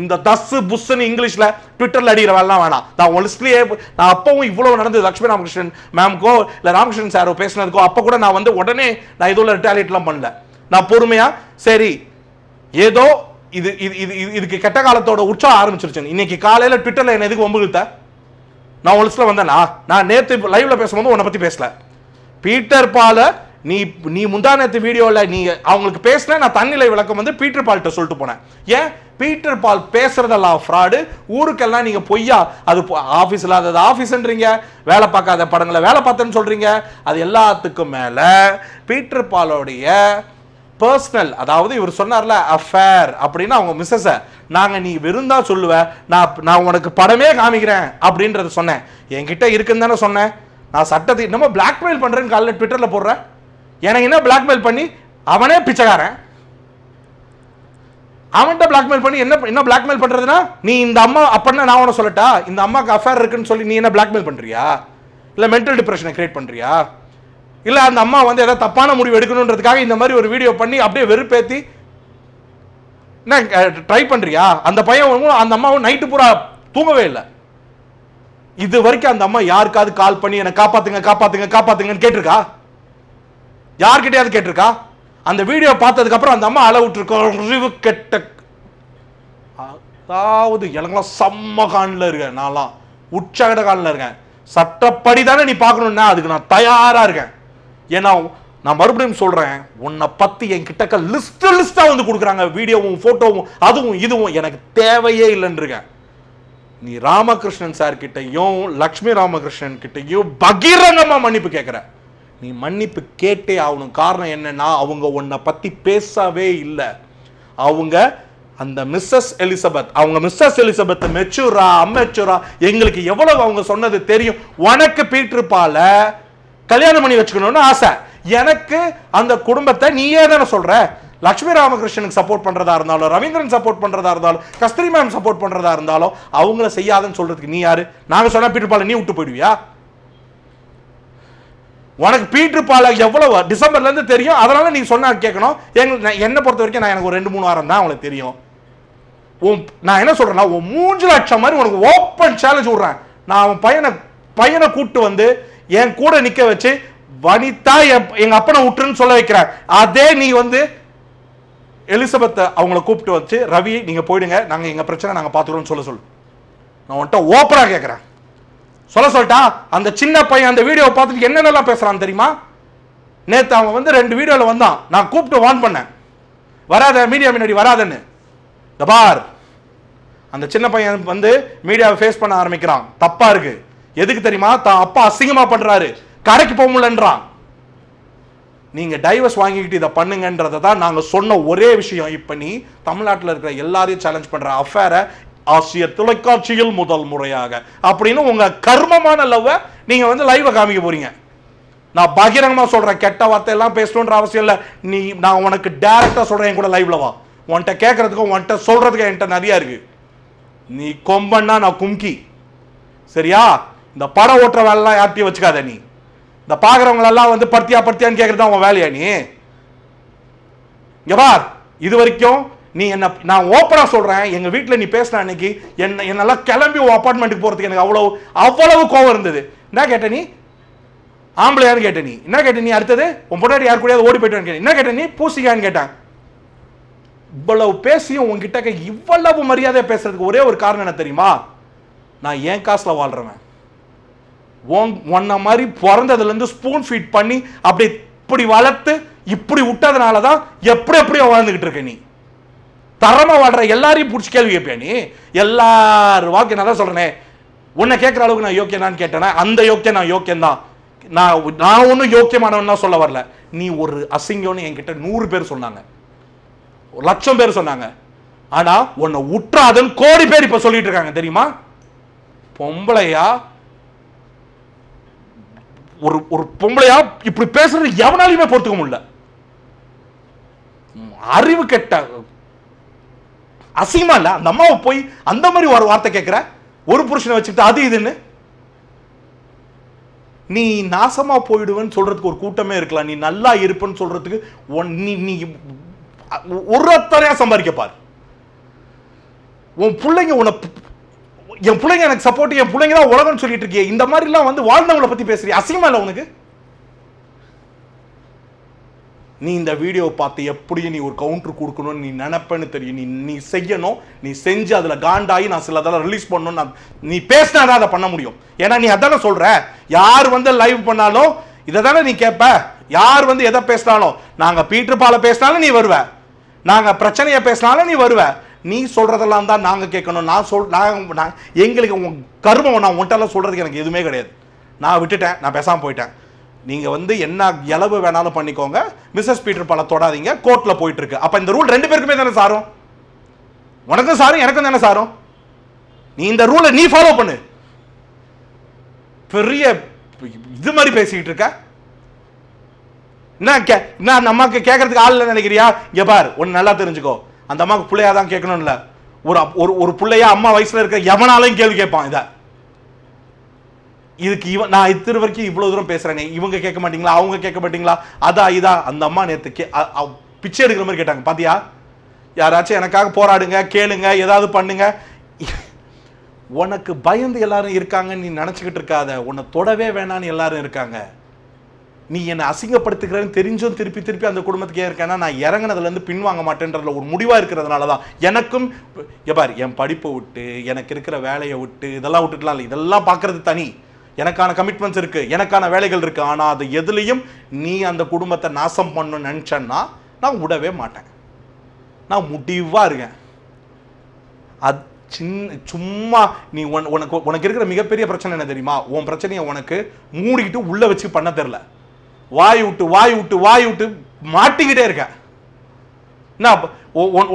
இந்த தஸ் புஷ்னு இங்கிலீஷ்ல ட்விட்டர்ல அடிக்கிற வேலைலாம் வேணாம் நான் ஒலிஸ்ட்லேயே நான் அப்பவும் இவ்வளவு நடந்தது லட்சுமி ராமகிருஷ்ணன் மேம்க்கோ இல்லை ராமகிருஷ்ணன் சாரோ பேசினதுக்கோ அப்போ கூட நான் வந்து உடனே நான் இதுல ரிட்டாலியேட்லாம் பண்ணல நான் பொறுமையா சரி ஏதோ இது இது இது இதுக்கு கெட்ட காலத்தோட உற்சாக ஆரம்பிச்சிருச்சு இன்னைக்கு காலையில் ட்விட்டரில் என்ன எதுக்கு ஒம்புகிட்ட நான் ஒலிஸ்டில் வந்தேனா நான் நேற்று லைவ்ல பேசும்போது உன்னை பற்றி பேசல பீட்டர் பால நீ நீ முந்தா நேற்று வீடியோவில் நீ அவங்களுக்கு பேசின நான் தண்ணிலை விளக்கம் வந்து பீட்டர் பால்கிட்ட சொல்லிட்டு போனேன் ஏன் பீட்டர் பால் பேசுறதெல்லாம் ஃப்ராடு ஊருக்கெல்லாம் நீங்க பொய்யா அது ஆஃபீஸில் அது ஆஃபீஸ்ன்றீங்க வேலை பார்க்காத படங்களை வேலை பார்த்தேன்னு சொல்றீங்க அது எல்லாத்துக்கும் மேல பீட்டர் பாலோடைய பர்சனல் அதாவது இவர் சொன்னார்ல அஃபேர் அப்படின்னு அவங்க மிஸ்ஸஸை நாங்கள் நீ விருந்தா சொல்லுவ நான் நான் உனக்கு படமே காமிக்கிறேன் அப்படின்றத சொன்னேன் என்கிட்ட இருக்குன்னு தானே சொன்னேன் நான் சட்டத்தை இன்னமும் பிளாக்மெயில் பண்ணுறேன்னு காலையில் ட்விட்டரில் போடுறேன் எனக்கு என்ன பிளாக்மெயில் பண்ணி அவனே பிச்சைக்காரன் அவன்கிட்ட பிளாக்மெயில் பண்ணி என்ன என்ன பிளாக்மெயில் பண்ணுறதுனா நீ இந்த அம்மா அப்படின்னா நான் உன சொல்லட்டா இந்த அம்மாவுக்கு அஃபேர் இருக்குன்னு சொல்லி நீ என்ன பிளாக்மெயில் பண்ணுறியா இல்லை மென்டல் டிப்ரெஷனை கிரியேட் பண்ணுறியா இல்லை அந்த அம்மா வந்து ஏதாவது தப்பான முடிவு எடுக்கணுன்றதுக்காக இந்த மாதிரி ஒரு வீடியோ பண்ணி அப்படியே வெறுப்பேற்றி என்ன ட்ரை பண்ணுறியா அந்த பையன் அந்த அம்மாவும் நைட்டு பூரா தூங்கவே இல்லை இது வரைக்கும் அந்த அம்மா யாருக்காவது கால் பண்ணி என்னை காப்பாற்றுங்க காப்பாற்றுங்க காப்பாற்றுங்கன்னு கேட்டிருக்கா யார்கிட்டயாவது கேட்டிருக்கா அந்த வீடியோ பார்த்ததுக்கப்புறம் அந்த அம்மா அளவுட்டுருக்கோம் கெட்ட அதாவது எனக்குலாம் செம்ம காலில் இருக்கேன் நான்லாம் உற்சாகட காலில் இருக்கேன் சட்டப்படி தானே நீ பார்க்கணுன்னா அதுக்கு நான் தயாராக இருக்கேன் ஏன்னா நான் மறுபடியும் சொல்கிறேன் உன்னை பற்றி என் கிட்டக்க லிஸ்ட் லிஸ்ட்டாக வந்து கொடுக்குறாங்க வீடியோவும் ஃபோட்டோவும் அதுவும் இதுவும் எனக்கு தேவையே இல்லைன்றிருக்கேன் நீ ராமகிருஷ்ணன் சார் கிட்டையும் லக்ஷ்மி ராமகிருஷ்ணன் கிட்டையும் பகிரங்கமாக மன்னிப்பு கேட்குறேன் நீ மன்னிப்பு கேட்டே ஆகணும் காரணம் என்னன்னா அவங்க உன்னை பற்றி பேசவே இல்லை அவங்க அந்த மிஸ்ஸஸ் எலிசபெத் அவங்க மிஸ்ஸஸ் எலிசபெத் மெச்சூரா அம்மெச்சூரா எங்களுக்கு எவ்வளவு அவங்க சொன்னது தெரியும் உனக்கு பீட்டர் கல்யாணம் பண்ணி வச்சுக்கணும்னு ஆசை எனக்கு அந்த குடும்பத்தை நீயே தானே சொல்ற லக்ஷ்மி ராமகிருஷ்ணனுக்கு சப்போர்ட் பண்றதா இருந்தாலும் ரவீந்திரன் சப்போர்ட் பண்றதா இருந்தாலும் கஸ்தூரி மேம் சப்போர்ட் பண்றதா இருந்தாலும் அவங்கள செய்யாதன்னு சொல்றதுக்கு நீ யாரு நாங்க சொன்னா பீட்டர் நீ விட்டு போயிடுவியா உனக்கு பீட்ரு பால எவ்வளவு டிசம்பர்லேருந்து தெரியும் அதனால நீ சொன்னா கேட்கணும் எங்களுக்கு என்னை பொறுத்த வரைக்கும் நான் எனக்கு ஒரு ரெண்டு மூணு வாரம் தான் உங்களுக்கு தெரியும் நான் என்ன சொல்றேன்னா உன் மூஞ்சு லட்சம் மாதிரி உனக்கு ஓப்பன் சேலஞ்ச் விடுறேன் நான் அவன் பையனை பையனை கூப்பிட்டு வந்து என் கூட நிற்க வச்சு வனிதா எங்க அப்பனை விட்டுருன்னு சொல்ல வைக்கிறேன் அதே நீ வந்து எலிசபெத்தை அவங்கள கூப்பிட்டு வச்சு ரவி நீங்க போயிடுங்க நாங்க எங்க பிரச்சனை நாங்க பாத்துக்கிறோம்னு சொல்ல சொல்லு நான் உன்கிட்ட ஓப்பனா கேட்கிறேன் சொல்ல சொல்லிட்டா அந்த சின்ன பையன் அந்த வீடியோவை பார்த்துட்டு என்னென்னலாம் பேசுகிறான் தெரியுமா நேற்று அவன் வந்து ரெண்டு வீடியோவில் வந்தான் நான் கூப்பிட்டு வான் பண்ணேன் வராத மீடியா முன்னாடி வராதன்னு தபார் அந்த சின்ன பையன் வந்து மீடியாவை ஃபேஸ் பண்ண ஆரம்பிக்கிறான் தப்பாக இருக்கு எதுக்கு தெரியுமா தான் அப்பா அசிங்கமாக பண்ணுறாரு கடைக்கு போக முடியலன்றான் நீங்கள் டைவர்ஸ் வாங்கிக்கிட்டு இதை பண்ணுங்கன்றதை தான் நாங்கள் சொன்ன ஒரே விஷயம் இப்போ நீ தமிழ்நாட்டில் இருக்கிற எல்லாரையும் சேலஞ்ச் பண்ணுற அஃபேரை ஆசிய தொலைக்காட்சியில் முதல் முறையாக அப்படின்னு உங்கள் கர்மமான லவ் நீங்கள் வந்து லைவ காமிக்க போகிறீங்க நான் பகிரங்கமாக சொல்கிறேன் கெட்ட வார்த்தையெல்லாம் பேசணுன்ற அவசியம் இல்லை நீ நான் உனக்கு டேரெக்டாக சொல்கிறேன் என் கூட லைவ்ல வா உன்கிட்ட கேட்குறதுக்கும் உன்கிட்ட சொல்கிறதுக்கும் என்கிட்ட நிறையா இருக்குது நீ கொம்பன்னா நான் கும்கி சரியா இந்த படம் ஓட்டுற வேலைலாம் யார்ட்டையும் வச்சுக்காத நீ இந்த பார்க்குறவங்களெல்லாம் வந்து பர்த்தியா பர்த்தியான்னு கேட்குறது தான் உன் வேலையா நீ இங்கே பார் இது வரைக்கும் நீ என்ன நான் ஓப்பனாக சொல்கிறேன் எங்கள் வீட்டில் நீ பேசின அன்னைக்கு என்ன என்னெல்லாம் கிளம்பி உன் அப்பார்ட்மெண்ட்டுக்கு போகிறதுக்கு எனக்கு அவ்வளோ அவ்வளவு கோவம் இருந்தது என்ன கேட்ட நீ ஆம்பளையான்னு கேட்ட நீ என்ன கேட்ட நீ அடுத்தது உன் பொண்டாட்டி யார் கூடயாவது ஓடி போயிட்டான்னு கேட்டேன் என்ன கேட்ட நீ பூசிக்கான்னு கேட்டேன் இவ்வளவு பேசியும் உங்ககிட்ட இவ்வளவு மரியாதையை பேசுறதுக்கு ஒரே ஒரு காரணம் என்ன தெரியுமா நான் ஏன் காசில் வாழ்கிறவன் உன்னை மாதிரி பிறந்ததுலேருந்து ஸ்பூன் ஃபீட் பண்ணி அப்படி இப்படி வளர்த்து இப்படி விட்டதுனால தான் எப்படி எப்படியோ வாழ்ந்துக்கிட்டு இருக்க நீ தரமாக வாடுற எல்லாரையும் பிடிச்சி கேள்வி கேட்பேன் நீ எல்லார் வாக்கு நான் தான் சொல்கிறேனே உன்னை கேட்குற அளவுக்கு நான் யோக்கியனான்னு கேட்டேனே அந்த யோக்கியம் நான் யோக்கியம் தான் நான் நான் ஒன்றும் தான் சொல்ல வரல நீ ஒரு அசிங்கம்னு என்கிட்ட நூறு பேர் சொன்னாங்க ஒரு லட்சம் பேர் சொன்னாங்க ஆனால் உன்னை உற்றாதன் கோடி பேர் இப்போ சொல்லிட்டு இருக்காங்க தெரியுமா பொம்பளையா ஒரு ஒரு பொம்பளையா இப்படி பேசுறது எவனாலையுமே பொறுத்துக்க முடியல அறிவு கெட்ட அசிங்கமா இல்ல அந்த அம்மாவை போய் அந்த மாதிரி ஒரு வார்த்தை கேட்கிற ஒரு புருஷனை வச்சுக்கிட்டு அது இதுன்னு நீ நாசமா போயிடுவேன்னு சொல்றதுக்கு ஒரு கூட்டமே இருக்கலாம் நீ நல்லா இருப்பேன்னு சொல்றதுக்கு ஒன் நீ நீ சம்பாதிக்க பாரு உன் பிள்ளைங்க உன்னை என் பிள்ளைங்க எனக்கு சப்போர்ட் என் பிள்ளைங்க தான் உலகம்னு சொல்லிட்டு இருக்கே இந்த மாதிரிலாம் வந்து வாழ்ந்தவங்களை பத்தி பேசுறிய அசிங்கமா இல்லை உனக்கு நீ இந்த வீடியோ பார்த்து எப்படியும் நீ ஒரு கவுண்டர் கொடுக்கணும்னு நீ நினப்பேன்னு தெரியும் நீ நீ செய்யணும் நீ செஞ்சு அதில் காண்டாகி நான் சில அதெல்லாம் ரிலீஸ் பண்ணணும்னு நீ பேசினா தான் அதை பண்ண முடியும் ஏன்னா நீ அதானே சொல்கிற யார் வந்து லைவ் பண்ணாலும் இதை தானே நீ கேட்ப யார் வந்து எதை பேசினாலும் நாங்கள் பீட்டர் பேசினாலும் நீ வருவ நாங்கள் பிரச்சனையை பேசினாலும் நீ வருவ நீ சொல்கிறதெல்லாம் தான் நாங்கள் கேட்கணும் நான் சொல் நான் எங்களுக்கு உன் கர்மம் நான் உன்ட்டெல்லாம் சொல்கிறதுக்கு எனக்கு எதுவுமே கிடையாது நான் விட்டுட்டேன் நான் பேசாமல் போயிட்டேன் நீங்கள் வந்து என்ன இளவு வேணாலும் பண்ணிக்கோங்க மிஸ்ஸஸ் பீட்டர் பல தொடாதீங்க கோர்ட்டில் போயிட்டுருக்கு அப்போ இந்த ரூல் ரெண்டு பேருக்குமே தானே சாரும் உனக்கும் சாரும் எனக்கும் தானே சாரும் நீ இந்த ரூலை நீ ஃபாலோ பண்ணு பெரிய இது மாதிரி பேசிக்கிட்டு இருக்க என்ன கே என்ன அம்மாவுக்கு கேட்கறதுக்கு ஆள் இல்லை நினைக்கிறியா இங்கே பார் ஒன்று நல்லா தெரிஞ்சுக்கோ அந்த அம்மாவுக்கு பிள்ளையாக தான் கேட்கணும்ல ஒரு ஒரு ஒரு பிள்ளையா அம்மா வயசில் இருக்க எவனாலையும் கேள்வி கேட்பான் இதை இதுக்கு இவன் நான் இத்திரு வரைக்கும் இவ்வளோ தூரம் பேசுறேங்க இவங்க கேட்க மாட்டீங்களா அவங்க கேட்க மாட்டீங்களா அதா இதா அந்த அம்மா நேற்று கே பிச்சை எடுக்கிற மாதிரி கேட்டாங்க பாத்தியா யாராச்சும் எனக்காக போராடுங்க கேளுங்க ஏதாவது பண்ணுங்க உனக்கு பயந்து எல்லாரும் இருக்காங்கன்னு நீ நினச்சிக்கிட்டு இருக்காத உன்னை தொடவே வேணான்னு எல்லாரும் இருக்காங்க நீ என்னை அசிங்கப்படுத்துக்கிறேன்னு தெரிஞ்சும் திருப்பி திருப்பி அந்த குடும்பத்துக்கே இருக்கேன்னா நான் இறங்கினதுலேருந்து பின்வாங்க மாட்டேன்றதுல ஒரு முடிவாக இருக்கிறதுனால தான் எனக்கும் எப்பார் என் படிப்பை விட்டு எனக்கு இருக்கிற வேலையை விட்டு இதெல்லாம் விட்டுட்டுலாம் இல்லை இதெல்லாம் பார்க்குறது தனி எனக்கான கமிட்மெண்ட்ஸ் இருக்குது எனக்கான வேலைகள் இருக்குது ஆனால் அது எதுலேயும் நீ அந்த குடும்பத்தை நாசம் பண்ணு நினச்சேன்னா நான் விடவே மாட்டேன் நான் முடிவாக இருக்கேன் அது சின்ன சும்மா நீ உன் உனக்கு உனக்கு இருக்கிற மிகப்பெரிய பிரச்சனை என்ன தெரியுமா உன் பிரச்சனையை உனக்கு மூடிக்கிட்டு உள்ளே வச்சு பண்ண தெரில வாய் விட்டு வாய் விட்டு வாய் விட்டு மாட்டிக்கிட்டே இருக்க என்ன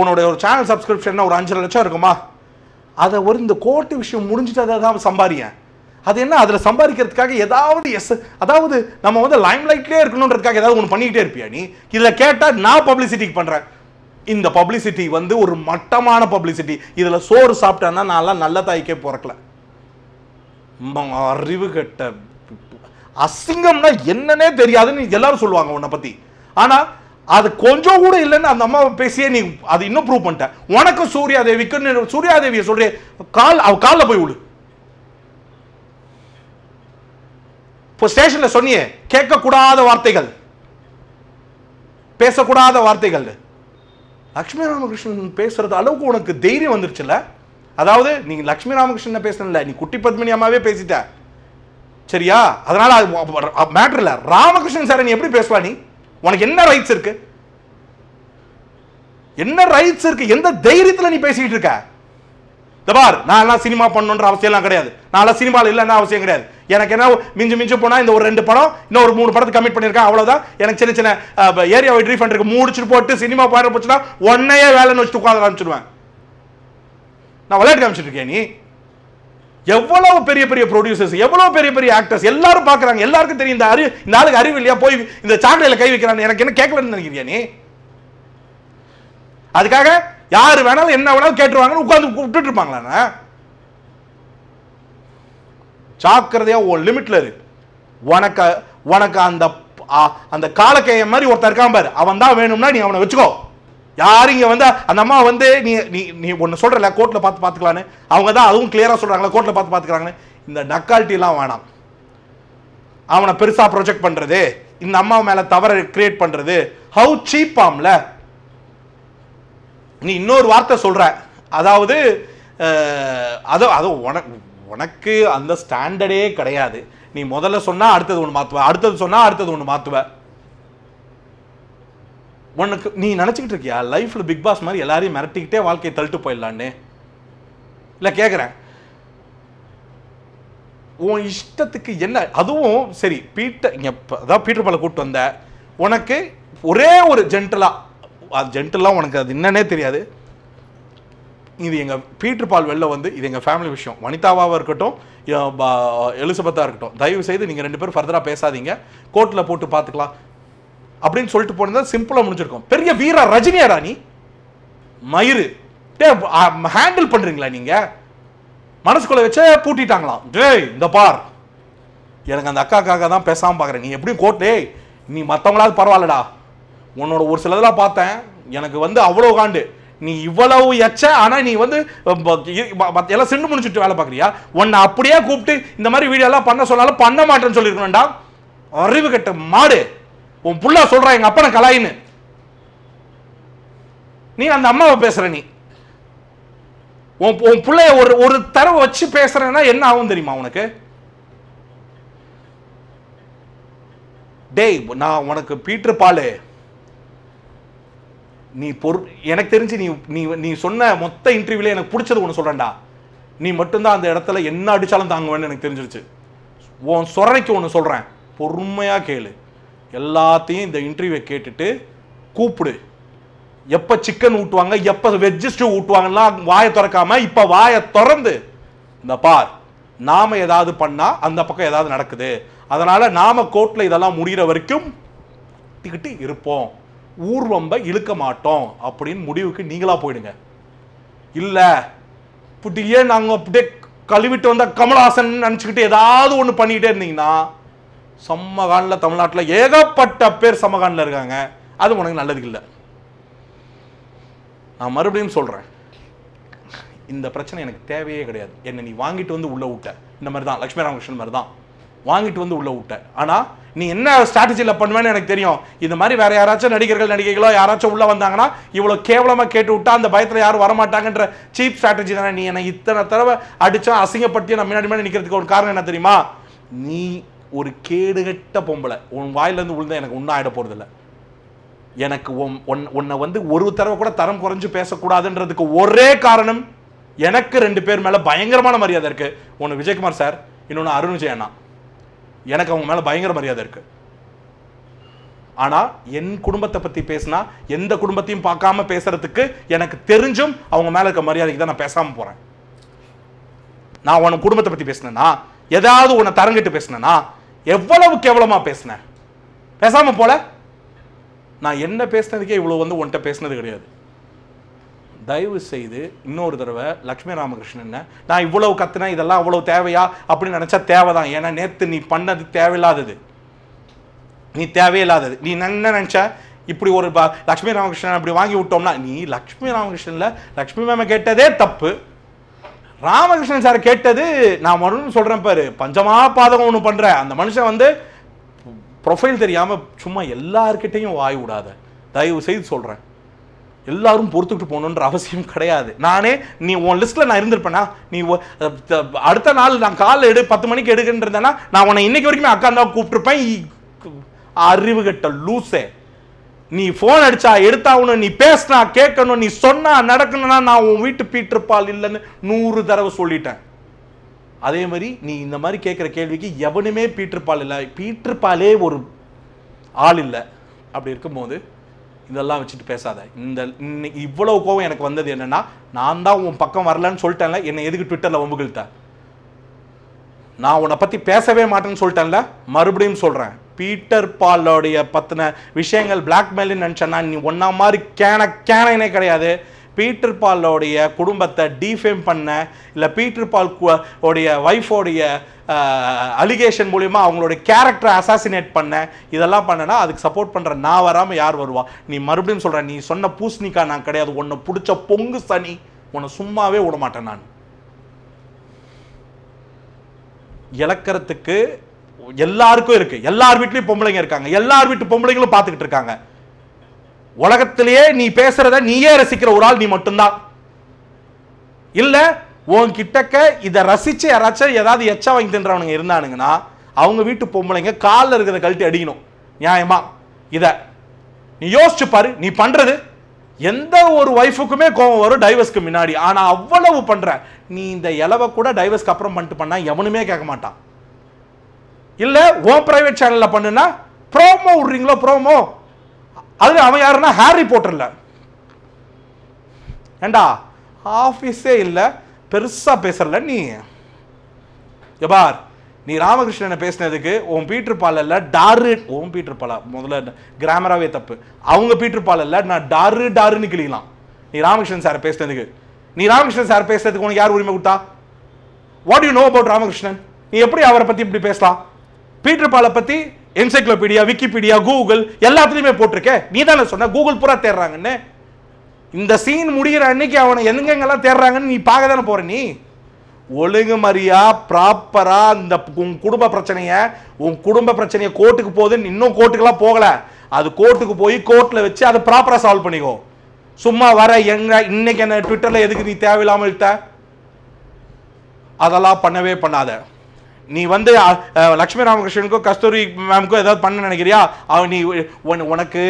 உன்னோட ஒரு சேனல் சப்ஸ்கிரிப்ஷன் ஒரு அஞ்சரை லட்சம் இருக்குமா அதை ஒரு இந்த கோர்ட்டு விஷயம் முடிஞ்சுட்டு அதை தான் சம்பாதிங்க அது என்ன அதில் சம்பாதிக்கிறதுக்காக ஏதாவது எஸ் அதாவது நம்ம வந்து லைம் லைட்லேயே இருக்கணுன்றதுக்காக ஏதாவது ஒன்று பண்ணிக்கிட்டே இருப்பியா நீ இதில் கேட்டால் நான் பப்ளிசிட்டிக்கு பண்ணுறேன் இந்த பப்ளிசிட்டி வந்து ஒரு மட்டமான பப்ளிசிட்டி இதில் சோறு சாப்பிட்டேன்னா நான்லாம் நல்ல தாய்க்கே பிறக்கல அறிவு கட்ட அசிங்கம்னா என்னன்னே தெரியாதுன்னு எல்லாரும் சொல்லுவாங்க உன்னை பற்றி ஆனால் அது கொஞ்சம் கூட இல்லைன்னு அந்த அம்மாவை பேசியே நீ அது இன்னும் ப்ரூவ் பண்ணிட்டேன் உனக்கு சூர்யாதேவிக்கு சூர்யாதேவியை சொல்கிறேன் கால் அவ காலில் போய் விடு இப்போ ஸ்டேஷனில் சொன்னியே கேட்கக்கூடாத வார்த்தைகள் பேசக்கூடாத வார்த்தைகள் லக்ஷ்மி ராமகிருஷ்ணன் பேசுறது அளவுக்கு உனக்கு தைரியம் வந்துருச்சுல்ல அதாவது நீ லக்ஷ்மி ராமகிருஷ்ணன் பேசணும்ல நீ குட்டி பத்மினி அம்மாவே பேசிட்ட சரியா அதனால அது மேட்ரு இல்லை ராமகிருஷ்ணன் சார் நீ எப்படி பேசுவா நீ உனக்கு என்ன ரைட்ஸ் இருக்கு என்ன ரைட்ஸ் இருக்கு எந்த தைரியத்தில் நீ பேசிக்கிட்டு இருக்க இந்த பார் நான் எல்லாம் சினிமா பண்ணணுன்ற அவசியம்லாம் கிடையாது நாளை சினிமாவில் இல்லைன்னா அவசியம் கிடையாது எனக்கு என்ன மிஞ்சு மிஞ்சு போனால் இந்த ஒரு ரெண்டு படம் இன்னும் ஒரு மூணு படத்துக்கு கமிட் பண்ணியிருக்கேன் அவ்வளோதான் எனக்கு சின்ன சின்ன ஏரியா வைட் ரீஃபண்ட் இருக்கு முடிச்சுட்டு போட்டு சினிமா பாட போச்சுன்னா ஒன்னையே வேலைன்னு வச்சு உட்காந்து காமிச்சிடுவேன் நான் விளையாட்டு காமிச்சிட்டு இருக்கேன் நீ எவ்வளவு பெரிய பெரிய ப்ரொடியூசர்ஸ் எவ்வளவு பெரிய பெரிய ஆக்டர்ஸ் எல்லாரும் பார்க்குறாங்க எல்லாருக்கும் தெரியும் இந்த அறிவு இந்த ஆளுக்கு அறிவு இல்லையா போய் இந்த சாக்கடையில் கை வைக்கிறான் எனக்கு என்ன கேட்கலன்னு நினைக்கிறியா நீ அதுக்காக யார் வேணாலும் என்ன வேணாலும் கேட்டுருவாங்கன்னு உட்காந்து விட்டுட்டு இருப்பாங்களா ஜாக்கிரதையாக உன் லிமிட்ல இரு உனக்கு உனக்கு அந்த அந்த காலக்கைய மாதிரி ஒருத்தர் இருக்கான் பாரு அவன் தான் வேணும்னா நீ அவனை வச்சுக்கோ யார் இங்கே வந்து அந்த அம்மா வந்து நீ நீ நீ ஒன்று சொல்கிறல கோர்ட்டில் பார்த்து பார்த்துக்கலான்னு அவங்க தான் அதுவும் கிளியராக சொல்கிறாங்களா கோர்ட்டில் பார்த்து பார்த்துக்கிறாங்கன்னு இந்த நக்கால்ட்டிலாம் வேணாம் அவனை பெருசாக ப்ரொஜெக்ட் பண்ணுறது இந்த அம்மா மேலே தவறை கிரியேட் பண்ணுறது ஹவு சீப் ஆம்ல நீ இன்னொரு வார்த்தை சொல்கிற அதாவது அது உனக்கு உனக்கு அந்த ஸ்டாண்டர்டே கிடையாது நீ முதல்ல சொன்னால் அடுத்தது ஒன்று மாற்றுவ அடுத்தது சொன்னால் அடுத்தது ஒன்று மாற்றுவ உனக்கு நீ நினச்சிக்கிட்டு இருக்கியா லைஃப்பில் பிக் பாஸ் மாதிரி எல்லாரையும் மிரட்டிக்கிட்டே வாழ்க்கையை தள்ளிட்டு போயிடலான்னு இல்லை கேட்குறேன் உன் இஷ்டத்துக்கு என்ன அதுவும் சரி பீட்டர் இங்கே அதான் பீட்டர் பால கூப்பிட்டு வந்த உனக்கு ஒரே ஒரு ஜென்டலாக அது ஜென்டலாக உனக்கு அது என்னன்னே தெரியாது இது எங்கள் பீட்ரு பால் வெளில வந்து இது எங்கள் ஃபேமிலி விஷயம் வனிதாவாக இருக்கட்டும் எலிசபெத்தாக இருக்கட்டும் தயவு செய்து நீங்கள் ரெண்டு பேரும் ஃபர்தராக பேசாதீங்க கோர்ட்டில் போட்டு பார்த்துக்கலாம் அப்படின்னு சொல்லிட்டு போனதான் சிம்பிளாக முடிஞ்சிருக்கும் பெரிய வீரா ரஜினியாடா நீ மயிறு ஹேண்டில் பண்ணுறீங்களா நீங்கள் மனசுக்குள்ளே வச்சே பூட்டிட்டாங்களாம் டேய் இந்த பார் எனக்கு அந்த அக்காக்காக தான் பேசாமல் பார்க்குறேன் நீ எப்படியும் கோர்ட்டே நீ மற்றவங்களாவது பரவாயில்லடா உன்னோட ஒரு சிலதெல்லாம் பார்த்தேன் எனக்கு வந்து அவ்வளோ காண்டு நீ இவ்வளவு எச்ச ஆனால் நீ வந்து எல்லாம் சிண்டு முடிச்சுட்டு வேலை பார்க்குறியா உன்னை அப்படியே கூப்பிட்டு இந்த மாதிரி வீடியோ எல்லாம் பண்ண சொன்னாலும் பண்ண மாட்டேன்னு சொல்லியிருக்கணும்டா அறிவு கட்ட மாடு உன் புள்ளா சொல்கிறா எங்க அப்பனை கலாயின்னு நீ அந்த அம்மாவை பேசுகிற நீ உன் உன் பிள்ளைய ஒரு ஒரு தரவை வச்சு பேசுகிறேன்னா என்ன ஆகும் தெரியுமா உனக்கு டேய் நான் உனக்கு பீட்ரு பாலு நீ பொறு எனக்கு தெரிஞ்சு நீ நீ நீ சொன்ன மொத்த இன்டர்வியூல எனக்கு பிடிச்சது ஒன்று சொல்கிறேன்டா நீ மட்டும்தான் அந்த இடத்துல என்ன அடித்தாலும் தாங்குவேன்னு எனக்கு தெரிஞ்சிருச்சு உன் சொரணைக்கு ஒன்று சொல்கிறேன் பொறுமையாக கேளு எல்லாத்தையும் இந்த இன்டர்வியூவை கேட்டுட்டு கூப்பிடு எப்போ சிக்கன் ஊட்டுவாங்க எப்போ வெஜ்ஜு ஸ்டூ ஊட்டுவாங்கலாம் வாயை திறக்காம இப்போ வாயை திறந்து இந்த பார் நாம் ஏதாவது பண்ணால் அந்த பக்கம் ஏதாவது நடக்குது அதனால் நாம் கோர்ட்டில் இதெல்லாம் முடிகிற வரைக்கும் கட்டிக்கிட்டு இருப்போம் ஊர்வம்பை இழுக்க மாட்டோம் அப்படின்னு முடிவுக்கு நீங்களாக போயிடுங்க இல்லை இப்படியே நாங்கள் அப்படியே கழுவிட்டு வந்த கமல்ஹாசன் நினச்சிக்கிட்டு ஏதாவது ஒன்று பண்ணிக்கிட்டே இருந்தீங்கன்னா சம்மகானில் தமிழ்நாட்டில் ஏகப்பட்ட பேர் சமகானில் இருக்காங்க அது உனக்கு நல்லது இல்லை நான் மறுபடியும் சொல்கிறேன் இந்த பிரச்சனை எனக்கு தேவையே கிடையாது என்னை நீ வாங்கிட்டு வந்து உள்ளே விட்ட இந்த மாதிரி தான் லக்ஷ்மி ராமகிருஷ்ணன் மாதிரி தான் வாங்கிட்டு வந்து உள்ளே விட்ட ஆனால் நீ என்ன ஸ்ட்ராட்டஜியில் பண்ணுவேன்னு எனக்கு தெரியும் இந்த மாதிரி வேறு யாராச்சும் நடிகர்கள் நடிகைகளோ யாராச்சும் உள்ளே வந்தாங்கன்னா இவ்வளோ கேவலமாக கேட்டு விட்டா அந்த பயத்தில் யாரும் வரமாட்டாங்கன்ற சீப் ஸ்ட்ராட்டஜி தானே நீ என்னை இத்தனை தடவை அடித்தா அசிங்கப்படுத்தி நம்ம முன்னாடி முன்னாடி நிற்கிறதுக்கு ஒரு காரணம் என்ன தெரியுமா நீ ஒரு கேடுகட்ட பொம்பளை உன் வாயிலேருந்து விழுந்தா எனக்கு ஒன்றும் ஆகிட போகிறதில்ல எனக்கு ஒன் உன்னை வந்து ஒரு தடவை கூட தரம் குறைஞ்சு பேசக்கூடாதுன்றதுக்கு ஒரே காரணம் எனக்கு ரெண்டு பேர் மேலே பயங்கரமான மரியாதை இருக்குது ஒன்று விஜயகுமார் சார் இன்னொன்று அருண் விஜய் எனக்கு அவங்க மேலே பயங்கர மரியாதை இருக்குது ஆனால் என் குடும்பத்தை பற்றி பேசினா எந்த குடும்பத்தையும் பார்க்காம பேசுறதுக்கு எனக்கு தெரிஞ்சும் அவங்க மேலே இருக்க மரியாதைக்கு தான் நான் பேசாமல் போகிறேன் நான் உன குடும்பத்தை பற்றி பேசினேன்னா ஏதாவது உன்னை தரங்கிட்டு பேசினேன்னா எவ்வளவு கேவலமாக பேசினேன் பேசாமல் போல நான் என்ன பேசினதுக்கே இவ்வளோ வந்து உன்கிட்ட பேசினது கிடையாது தயவு செய்து இன்னொரு தடவை லக்ஷ்மி ராமகிருஷ்ணன் நான் இவ்வளவு கத்துனேன் இதெல்லாம் அவ்வளவு தேவையா அப்படின்னு நினச்சா தேவை தான் ஏன்னா நேற்று நீ பண்ணது தேவையில்லாதது நீ தேவையில்லாதது நீ என்ன நினச்ச இப்படி ஒரு லக்ஷ்மி ராமகிருஷ்ணன் அப்படி வாங்கி விட்டோம்னா நீ லக்ஷ்மி ராமகிருஷ்ணன்ல லக்ஷ்மி மேம கேட்டதே தப்பு ராமகிருஷ்ணன் சார் கேட்டது நான் மறுபடியும் சொல்கிறேன் பாரு பஞ்சமா பாதகம் ஒன்று பண்ணுறேன் அந்த மனுஷன் வந்து ப்ரொஃபைல் தெரியாமல் சும்மா எல்லார்கிட்டையும் வாய் விடாத தயவு செய்து சொல்கிறேன் எல்லாரும் பொறுத்துக்கிட்டு போகணுன்ற அவசியம் கிடையாது நானே நீ உன் லிஸ்ட்டில் நான் இருந்திருப்பேனா நீ அடுத்த நாள் நான் காலைல எடு பத்து மணிக்கு எடுக்கின்றேன்னா நான் உன்னை இன்னைக்கு வரைக்கும் அக்கா தான் கூப்பிட்டுருப்பேன் அறிவு கட்ட லூசே நீ ஃபோன் அடிச்சா எடுத்தாவணும் நீ பேசினா கேட்கணும் நீ சொன்னா நடக்கணும்னா நான் உன் வீட்டு பீட்டிருப்பால் இல்லைன்னு நூறு தடவை சொல்லிட்டேன் அதே மாதிரி நீ இந்த மாதிரி கேட்குற கேள்விக்கு எவனுமே பீட்டிருப்பால் இல்லை பீட்டிருப்பாலே ஒரு ஆள் இல்லை அப்படி இருக்கும்போது இதெல்லாம் வச்சுட்டு பேசாத இந்த இன்னைக்கு இவ்வளோ கோவம் எனக்கு வந்தது என்னென்னா நான் தான் உன் பக்கம் வரலன்னு சொல்லிட்டேன்ல என்னை எதுக்கு ட்விட்டரில் வம்புகிழ்த்த நான் உன்னை பற்றி பேசவே மாட்டேன்னு சொல்லிட்டேன்ல மறுபடியும் சொல்கிறேன் பீட்டர் பாலோடைய பற்றின விஷயங்கள் பிளாக்மெயில் நினச்சேன்னா நீ ஒன்றா மாதிரி கேன கேனே கிடையாது பீட்டர் பாலோடைய குடும்பத்தை டீஃபேம் பண்ண இல்லை பீட்டர் பால் உடைய ஒய்ஃபோடைய அலிகேஷன் மூலிமா அவங்களுடைய கேரக்டரை அசாசினேட் பண்ண இதெல்லாம் பண்ணனா அதுக்கு சப்போர்ட் பண்ணுற நான் வராமல் யார் வருவா நீ மறுபடியும் சொல்கிற நீ சொன்ன பூஸ்னிக்கா நான் கிடையாது உன்னை பிடிச்ச பொங்கு சனி உன்னை சும்மாவே விட மாட்டேன் நான் இழக்கிறதுக்கு எல்லாருக்கும் இருக்குது எல்லார் வீட்லேயும் பொம்பளைங்க இருக்காங்க எல்லார் வீட்டு பொம்பளைங்களும் பார்த்துக்கிட்டு இருக்காங்க உலகத்திலேயே நீ பேசுறத நீயே ரசிக்கிற ஒரு ஆள் நீ மட்டும்தான் இல்ல கிட்டக்க இதை ரசிச்சு யாராச்சும் ஏதாவது எச்சா வாங்கி தின்றவனுங்க இருந்தானுங்கன்னா அவங்க வீட்டு பொம்பளைங்க காலில் இருக்கிறத கழட்டி அடிக்கணும் நியாயமா இத நீ யோசிச்சு பாரு நீ பண்றது எந்த ஒரு ஒய்ஃபுக்குமே கோவம் வரும் டைவர்ஸ்க்கு முன்னாடி ஆனா அவ்வளவு பண்ற நீ இந்த இலவை கூட டைவர்ஸ்க்கு அப்புறம் பண்ணிட்டு பண்ணா எவனுமே கேட்க மாட்டான் இல்ல ஓ பிரைவேட் சேனல்ல பண்ணுனா ப்ரோமோ விடுறீங்களோ ப்ரோமோ அதில் அவன் யாருன்னா ஹாரி போட்டரில் ஏண்டா ஆஃபீஸே இல்லை பெருசாக பேசுறல நீ எபார் நீ ராமகிருஷ்ணனை பேசினதுக்கு உன் பீட்ரு பாலில் டாரு உன் பீட்ரு பாலா முதல்ல கிராமராகவே தப்பு அவங்க பீட்ரு பாலில் நான் டாரு டாருன்னு கிளிக்கலாம் நீ ராமகிருஷ்ணன் சார் பேசினதுக்கு நீ ராமகிருஷ்ணன் சார் பேசுறதுக்கு உனக்கு யார் உரிமை கொடுத்தா what you know about Ramakrishnan நீ எப்படி அவரை பற்றி இப்படி பேசலாம் பீட்ரு பாலை பற்றி என்சைக்ளோபீடியா விக்கிபீடியா கூகுள் எல்லாத்துலேயுமே போட்டிருக்கேன் நீ தானே சொன்ன கூகுள் பூரா தேடுறாங்கன்னு இந்த சீன் முடிகிற அன்னைக்கு அவனை எங்கெங்கெல்லாம் தேடுறாங்கன்னு நீ பார்க்க தானே போகிற நீ ஒழுங்கு மரியா ப்ராப்பராக இந்த உன் குடும்ப பிரச்சனையை உன் குடும்ப பிரச்சனையை கோர்ட்டுக்கு போகுதுன்னு இன்னும் கோர்ட்டுக்கெல்லாம் போகலை அது கோர்ட்டுக்கு போய் கோர்ட்டில் வச்சு அதை ப்ராப்பராக சால்வ் பண்ணிக்கோ சும்மா வர எங்க இன்னைக்கு என்ன ட்விட்டரில் எதுக்கு நீ தேவையில்லாமல் விட்ட அதெல்லாம் பண்ணவே பண்ணாத நீ வந்து லக்ஷ்மி ராமகிருஷ்ணனுக்கோ கஸ்தூரி மேம்க்கோ ஏதாவது பண்ண நினைக்கிறியா அவ நீ உனக்கு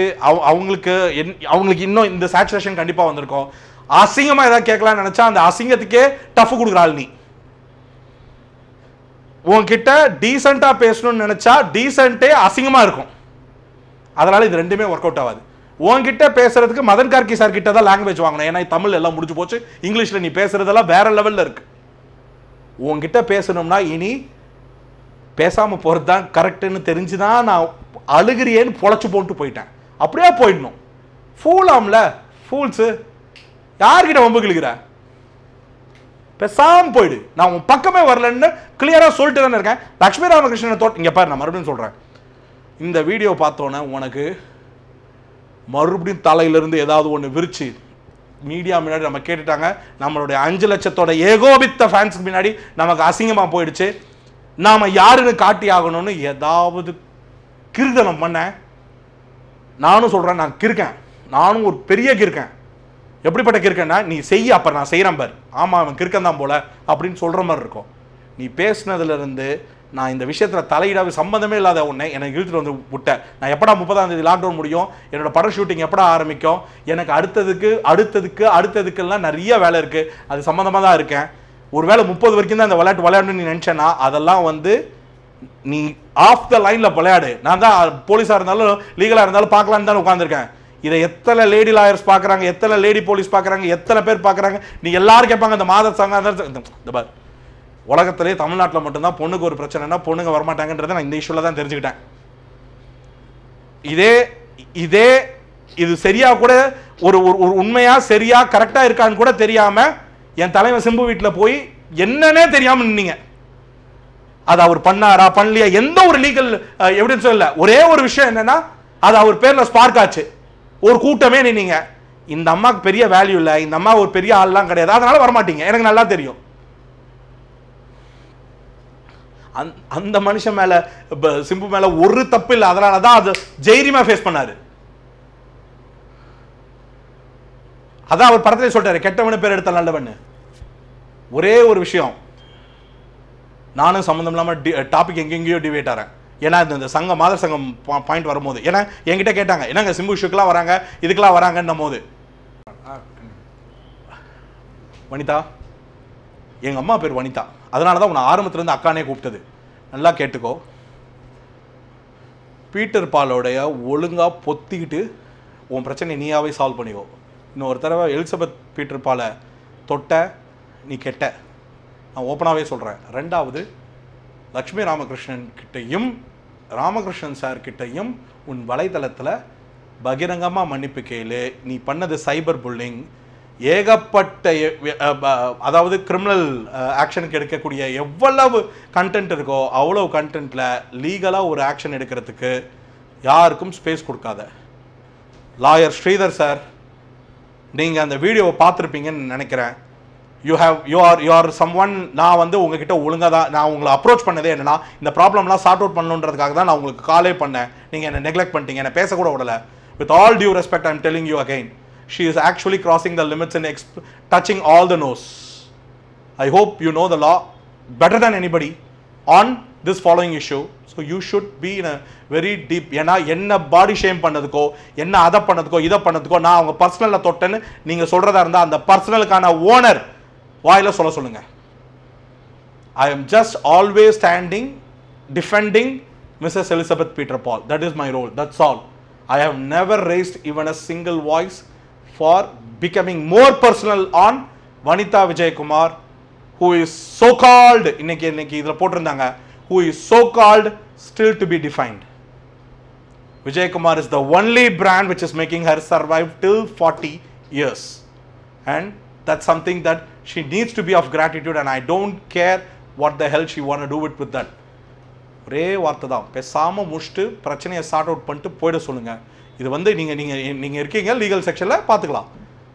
அவங்களுக்கு அவங்களுக்கு இன்னும் இந்த சாச்சுரேஷன் கண்டிப்பாக வந்திருக்கும் அசிங்கமாக ஏதாவது கேட்கலாம்னு நினச்சா அந்த அசிங்கத்துக்கே டஃப் கொடுக்குறாள் நீ உன்கிட்ட டீசெண்டாக பேசணும்னு நினச்சா டீசெண்டே அசிங்கமாக இருக்கும் அதனால் இது ரெண்டுமே ஒர்க் அவுட் ஆகாது உன்கிட்ட பேசுறதுக்கு மதன் கார்கி சார் கிட்ட தான் லாங்குவேஜ் வாங்கணும் ஏன்னா தமிழ் எல்லாம் முடிஞ்சு போச்சு இங்கிலீஷில் நீ பேசுறதெல்லாம் வேற லெவலில் இருக்கு உங்ககிட்ட பேசணும்னா இனி பேசாமல் போகிறது தான் கரெக்டுன்னு தெரிஞ்சு தான் நான் அழுகிறியேன்னு பொழைச்சி போட்டு போயிட்டேன் அப்படியே போயிடணும் ஃபூலாம்ல ஃபூல்ஸு யார்கிட்ட கிழிக்கிற பெசாமல் போயிடு நான் உன் பக்கமே வரலன்னு கிளியராக சொல்லிட்டு தானே இருக்கேன் லக்ஷ்மி ராமகிருஷ்ணன் தோட்டம் இங்கே பாரு நான் மறுபடியும் சொல்கிறேன் இந்த வீடியோ பார்த்தோன்னே உனக்கு மறுபடியும் தலையிலிருந்து ஏதாவது ஒன்று விரிச்சு மீடியா முன்னாடி நம்ம கேட்டுட்டாங்க நம்மளுடைய அஞ்சு லட்சத்தோட ஏகோபித்த ஃபேன்ஸுக்கு முன்னாடி நமக்கு அசிங்கமாக போயிடுச்சு நாம் யாருன்னு காட்டி ஆகணும்னு ஏதாவது கிருதனம் பண்ண நானும் சொல்கிறேன் நான் கிருக்கேன் நானும் ஒரு பெரிய கிருக்கேன் எப்படிப்பட்ட கிருக்கேன்னா நீ செய்ய அப்போ நான் செய்கிறேன் பாரு ஆமாம் அவன் கிருக்கன் தான் போல அப்படின்னு சொல்கிற மாதிரி இருக்கும் நீ பேசினதுலேருந்து நான் இந்த விஷயத்தில் தலையிடாவது சம்மந்தமே இல்லாத ஒன்றை எனக்கு இழுத்துட்டு வந்து விட்டேன் நான் எப்படா முப்பதாம் தேதி லாக்டவுன் முடியும் என்னோட படம் ஷூட்டிங் எப்படா ஆரம்பிக்கும் எனக்கு அடுத்ததுக்கு அடுத்ததுக்கு அடுத்ததுக்கெல்லாம் நிறைய வேலை இருக்குது அது சம்மந்தமாக தான் இருக்கேன் ஒருவேளை முப்பது வரைக்கும் தான் அந்த விளையாட்டு விளையாடணும்னு நீ நினச்சேன்னா அதெல்லாம் வந்து நீ ஆஃப் த லைனில் விளையாடு நான் தான் போலீஸாக இருந்தாலும் லீகலாக இருந்தாலும் பார்க்கலான்னு தான் உட்காந்துருக்கேன் இதை எத்தனை லேடி லாயர்ஸ் பார்க்குறாங்க எத்தனை லேடி போலீஸ் பார்க்குறாங்க எத்தனை பேர் பார்க்குறாங்க நீ எல்லாரும் கேட்பாங்க அந்த மாத சங்கம் இந்த பார் உலகத்திலே தமிழ்நாட்டில் மட்டும்தான் பொண்ணுக்கு ஒரு பிரச்சனைனா பொண்ணுங்க வரமாட்டாங்கன்றதை நான் இந்த இஷ்யூவில் தான் தெரிஞ்சுக்கிட்டேன் இதே இதே இது சரியாக கூட ஒரு ஒரு உண்மையாக சரியாக கரெக்டாக இருக்கான்னு கூட தெரியாமல் என் தலைவன் சிம்பு வீட்டில் போய் என்னன்னே தெரியாமல் நின்னீங்க அது அவர் பண்ணாரா பண்ணலையா எந்த ஒரு லீகல் எவிடன்ஸும் இல்லை ஒரே ஒரு விஷயம் என்னன்னா அது அவர் பேரில் ஸ்பார்க் ஆச்சு ஒரு கூட்டமே நின்னீங்க இந்த அம்மாவுக்கு பெரிய வேல்யூ இல்லை இந்த அம்மா ஒரு பெரிய ஆள்லாம் கிடையாது அதனால வரமாட்டீங்க எனக்கு நல்லா தெரியும் அந்த மனுஷன் மேல சிம்பு மேல ஒரு தப்பு இல்லை அதனால தான் அது ஜெய்ரியமா ஃபேஸ் பண்ணாரு அதான் அவர் படத்திலே சொல்றாரு கெட்டவனு பேர் எடுத்த நல்லவன் ஒரே ஒரு விஷயம் நானும் சம்மந்தம் இல்லாமல் டாபிக் எங்கெங்கேயோ டிவேட் ஆகிறேன் ஏன்னா இந்த சங்கம் மாதர் சங்கம் பாயிண்ட் வரும்போது ஏன்னா என்கிட்ட கேட்டாங்க என்னங்க சிம்பு இஷ்யூக்கெலாம் வராங்க இதுக்கெலாம் வராங்கன்னும் போது வனிதா எங்கள் அம்மா பேர் வனிதா அதனால தான் உன்னை ஆரம்பத்துலேருந்து அக்கானே கூப்பிட்டது நல்லா கேட்டுக்கோ பீட்டர் பாலோடைய ஒழுங்காக பொத்திக்கிட்டு உன் பிரச்சனை நீயாவே சால்வ் பண்ணிக்கோ இன்னும் ஒரு தடவை எலிசபெத் பீட்டர் பால தொட்ட நீ கெட்ட நான் ஓப்பனாகவே சொல்கிறேன் ரெண்டாவது லக்ஷ்மி ராமகிருஷ்ணன் கிட்டையும் ராமகிருஷ்ணன் சார் கிட்டையும் உன் வலைதளத்தில் பகிரங்கமாக மன்னிப்பு கேளு நீ பண்ணது சைபர் புல்லிங் ஏகப்பட்ட அதாவது கிரிமினல் ஆக்ஷனுக்கு எடுக்கக்கூடிய எவ்வளவு கண்டென்ட் இருக்கோ அவ்வளோ கண்டென்ட்டில் லீகலாக ஒரு ஆக்ஷன் எடுக்கிறதுக்கு யாருக்கும் ஸ்பேஸ் கொடுக்காத லாயர் ஸ்ரீதர் சார் நீங்கள் அந்த வீடியோவை பார்த்துருப்பீங்கன்னு நினைக்கிறேன் you have you are you are some one நான் வந்து உங்ககிட்ட ஒழுங்காக தான் நான் உங்களை அப்ரோச் பண்ணதே என்னென்னா இந்த ப்ராப்ளம்லாம் சார்ட் அவுட் பண்ணணுன்றதுக்காக தான் நான் உங்களுக்கு காலே பண்ணேன் நீங்கள் என்னை நெக்லெக்ட் பண்ணிட்டீங்க என்னை பேசக்கூட விடலை with all due respect I'm telling you again she is actually crossing the limits in எக்ஸ்ப் touching all the nose I hope you know the law better than anybody on this following issue so you should be in a very deep ஏன்னா என்ன பாடி shame பண்ணதுக்கோ என்ன அதை பண்ணதுக்கோ இதை பண்ணதுக்கோ நான் அவங்க பர்சனலில் தொட்டேன்னு நீங்கள் சொல்கிறதா இருந்தால் அந்த பர்சனலுக்கான ஓனர் வாயில் சொல்ல சொல்லுங்கள் I am just always standing defending Mrs Elizabeth Peter Paul that is my role that's all I have never raised even a single voice for becoming more personal on Vanitha Vijayakumar who is so called இன்னைக்கு இன்னைக்கு இதில் போட்டிருந்தாங்க who is so called still to be defined. Vijay Kumar is the only brand which is making her survive till 40 years. And that's something that she needs to be of gratitude and I don't care what the hell she want to do it with that. ஒரே வார்த்தை தான் பேசாமல் முடிச்சுட்டு பிரச்சனையை sort out பண்ணிட்டு போயிட சொல்லுங்கள் இது வந்து நீங்கள் நீங்கள் நீங்கள் இருக்கீங்க லீகல் செக்ஷனில் பார்த்துக்கலாம்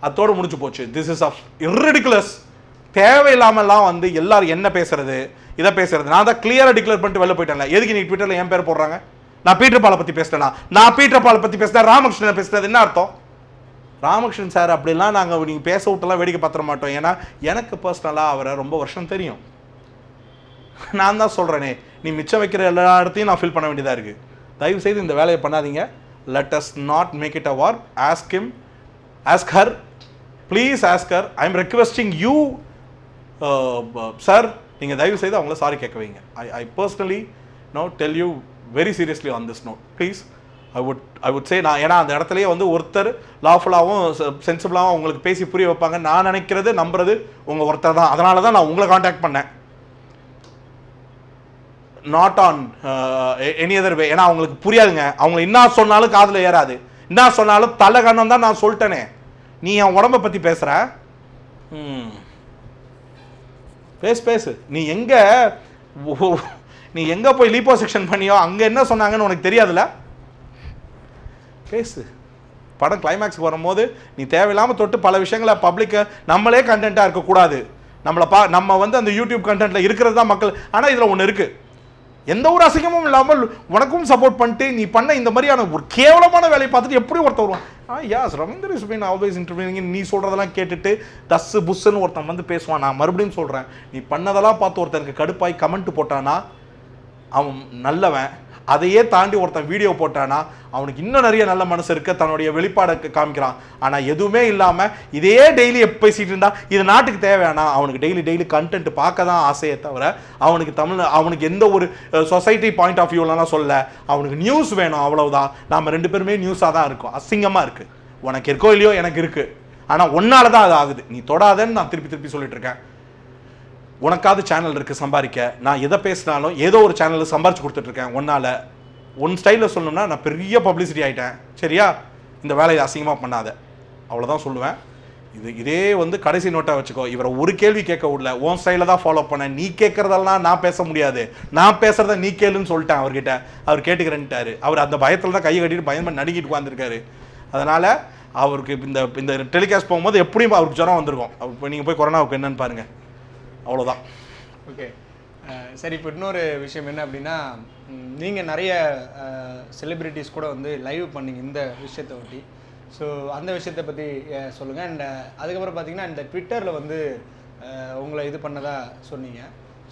அதோடு முடிஞ்சு போச்சு திஸ் இஸ் அ இர்ரெடிகுலஸ் தேவையில்லாமலாம் வந்து எல்லோரும் என்ன பேசுகிறது இதை பேசுறது நான் தான் கிளியராக டிக்ளேர் பண்ணிட்டு வெளில போயிட்டேன் எதுக்கு நீ ட்விட்டரில் என் பேர் போடுறாங்க நான் பீட்டர் பாலை பற்றி பேசினேனா நான் பீட்டர் பாலை பற்றி பேசுகிறேன் ராமகிருஷ்ணன் பேசுனது என்ன அர்த்தம் ராமகிருஷ்ணன் சார் அப்படிலாம் நாங்கள் நீங்கள் பேச விட்டுலாம் வேடிக்கை பார்த்துட மாட்டோம் ஏன்னா எனக்கு பர்சனலாக அவரை ரொம்ப வருஷம் தெரியும் நான் தான் சொல்கிறேனே நீ மிச்சம் வைக்கிற எல்லா இடத்தையும் நான் ஃபில் பண்ண வேண்டியதாக இருக்குது தயவு செய்து இந்த வேலையை பண்ணாதீங்க let us not make it a war ask him ask her please ask her I am requesting you sir நீங்கள் தயவு செய்து அவங்கள சாரி கேட்க வைங்க I I personally no tell you very seriously on this note please I would I would say நான் ஏன்னா அந்த இடத்துலயே வந்து ஒருத்தர் லாஃபுல்லாகவும் சென்சிபிளாகவும் உங்களுக்கு பேசி புரிய வைப்பாங்க நான் நினைக்கிறது நம்புறது உங்கள் ஒருத்தர் தான் அதனால தான் நான் உங்களை காண்டாக்ட் பண்ணேன் not on any other way ஏன்னா அவங்களுக்கு புரியாதுங்க அவங்க என்ன சொன்னாலும் காதில் ஏறாது என்ன சொன்னாலும் தலை கண்ணம் தான் நான் சொல்லிட்டேனே நீ என் உடம்பை பற்றி பேசுகிற ம் பேசு பேசு நீ எங்கே நீ எங்கே போய் லீப்போ செக்ஷன் பண்ணியோ அங்கே என்ன சொன்னாங்கன்னு உனக்கு தெரியாதுல்ல பேசு படம் கிளைமேக்ஸ் வரும்போது நீ தேவையில்லாமல் தொட்டு பல விஷயங்களை பப்ளிக்கை நம்மளே கண்டென்ட்டாக இருக்கக்கூடாது நம்மளை பா நம்ம வந்து அந்த யூடியூப் கண்டென்ட்டில் இருக்கிறது தான் மக்கள் ஆனால் இதில் ஒன்று இருக்குது எந்த ஒரு அசிங்கமும் இல்லாமல் உனக்கும் சப்போர்ட் பண்ணிட்டு நீ பண்ண இந்த மாதிரியான ஒரு கேவலமான வேலையை பார்த்துட்டு எப்படி ஒருத்தர் வருவான் ஆ as Ravindra is always interviewing நீ சொல்கிறதெல்லாம் கேட்டுட்டு தஸ்ஸு புஸ்ஸுன்னு ஒருத்தன் வந்து பேசுவான் நான் மறுபடியும் சொல்கிறேன் நீ பண்ணதெல்லாம் பார்த்து ஒருத்தனுக்கு கடுப்பாய் கமெண்ட் போட்டானா அவன் நல்லவன் அதையே தாண்டி ஒருத்தன் வீடியோ போட்டானா அவனுக்கு இன்னும் நிறைய நல்ல மனசு இருக்க தன்னுடைய வெளிப்பாடு காமிக்கிறான் ஆனால் எதுவுமே இல்லாமல் இதே டெய்லி பேசிகிட்டு இருந்தா இது நாட்டுக்கு தேவையானா அவனுக்கு டெய்லி டெய்லி கண்டென்ட் பார்க்க தான் ஆசையை தவிர அவனுக்கு தமிழ் அவனுக்கு எந்த ஒரு சொசைட்டி பாயிண்ட் ஆஃப் வியூலாம் சொல்ல அவனுக்கு நியூஸ் வேணும் அவ்வளவுதான் நாம் ரெண்டு பேருமே நியூஸாக தான் இருக்கும் அசிங்கமாக இருக்குது உனக்கு இருக்கோ இல்லையோ எனக்கு இருக்குது ஆனால் ஒன்னால தான் அது ஆகுது நீ தொடாதன்னு நான் திருப்பி திருப்பி சொல்லிட்டு இருக்கேன் உனக்காவது சேனல் இருக்குது சம்பாதிக்க நான் எதை பேசினாலும் ஏதோ ஒரு சேனலில் சம்பாரிச்சு கொடுத்துட்ருக்கேன் ஒன்னால் உன் ஸ்டைலில் சொல்லணும்னா நான் பெரிய பப்ளிசிட்டி ஆகிட்டேன் சரியா இந்த வேலையை அசிங்கமாக பண்ணாத அவ்வளோதான் சொல்லுவேன் இது இதே வந்து கடைசி நோட்டாக வச்சுக்கோ இவரை ஒரு கேள்வி கேட்க விடல உன் ஸ்டைலில் தான் ஃபாலோ பண்ண நீ கேட்குறதெல்லாம் நான் பேச முடியாது நான் பேசுகிறத நீ கேளுன்னு சொல்லிட்டேன் அவர்கிட்ட அவர் கேட்டுக்கிறேன்ட்டாரு அவர் அந்த பயத்தில் தான் கையை கட்டிட்டு பண்ணி நடிக்கிட்டு உட்காந்துருக்காரு அதனால் அவருக்கு இந்த இந்த டெலிகாஸ்ட் போகும்போது எப்படியும் அவருக்கு ஜுரம் வந்திருக்கும் இப்போ நீங்கள் போய் கொரோனாவுக்கு என்னன்னு பாருங்கள் அவ்வளோதான் ஓகே சரி இப்போ இன்னொரு விஷயம் என்ன அப்படின்னா நீங்கள் நிறைய செலிப்ரிட்டிஸ் கூட வந்து லைவ் பண்ணிங்க இந்த விஷயத்தை ஒட்டி ஸோ அந்த விஷயத்தை பற்றி சொல்லுங்கள் அண்ட் அதுக்கப்புறம் பார்த்தீங்கன்னா இந்த ட்விட்டரில் வந்து உங்களை இது பண்ணதாக சொன்னீங்க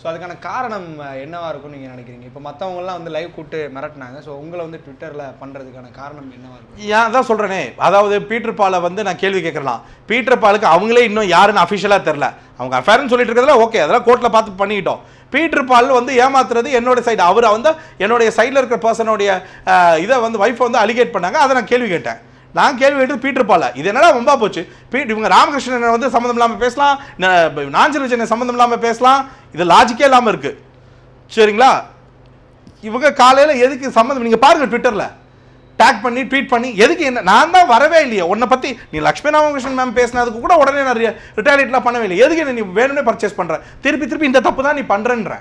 ஸோ அதுக்கான காரணம் என்னவாக இருக்கும்னு நீங்கள் நினைக்கிறீங்க இப்போ மற்றவங்களாம் வந்து லைவ் கூப்பிட்டு மிரட்டினாங்க ஸோ உங்களை வந்து ட்விட்டரில் பண்ணுறதுக்கான காரணம் என்னவாக இருக்கும் ஏன் தான் சொல்கிறேனே அதாவது பீட்டர் பாலை வந்து நான் கேள்வி கேட்கலாம் பீட்டர் பாலுக்கு அவங்களே இன்னும் யாருன்னு அஃபிஷியலாக தெரில அவங்க அஃபேர்னு சொல்லிட்டு இருக்கிறதுல ஓகே அதெல்லாம் கோர்ட்டில் பார்த்து பண்ணிக்கிட்டோம் பீட்டர் பால் வந்து ஏமாத்துறது என்னோட சைடு அவர் வந்து என்னுடைய சைடில் இருக்கிற பர்சனுடைய இதை வந்து ஒய்ஃபை வந்து அலிகேட் பண்ணாங்க அதை நான் கேள்வி கேட்டேன் நான் கேள்வி கேட்டு பீட்டர் பால இது என்னடா ரொம்ப போச்சு பீட் இவங்க ராமகிருஷ்ணன் வந்து சம்மந்தம் இல்லாமல் பேசலாம் நாஞ்சல் விஜயனை சம்மந்தம் இல்லாமல் பேசலாம் இது லாஜிக்கே இல்லாமல் இருக்கு சரிங்களா இவங்க காலையில் எதுக்கு சம்மந்தம் நீங்கள் பாருங்கள் ட்விட்டரில் டேக் பண்ணி ட்வீட் பண்ணி எதுக்கு என்ன நான் தான் வரவே இல்லையா உன்னை பற்றி நீ லக்ஷ்மி ராமகிருஷ்ணன் மேம் பேசினதுக்கு கூட உடனே நிறைய ரிட்டையர்ட்லாம் பண்ணவே இல்லை எதுக்கு நீ வேணும்னே பர்ச்சேஸ் பண்ணுற திருப்பி திருப்பி இந்த தப்பு தான் நீ பண்ணுறன்ற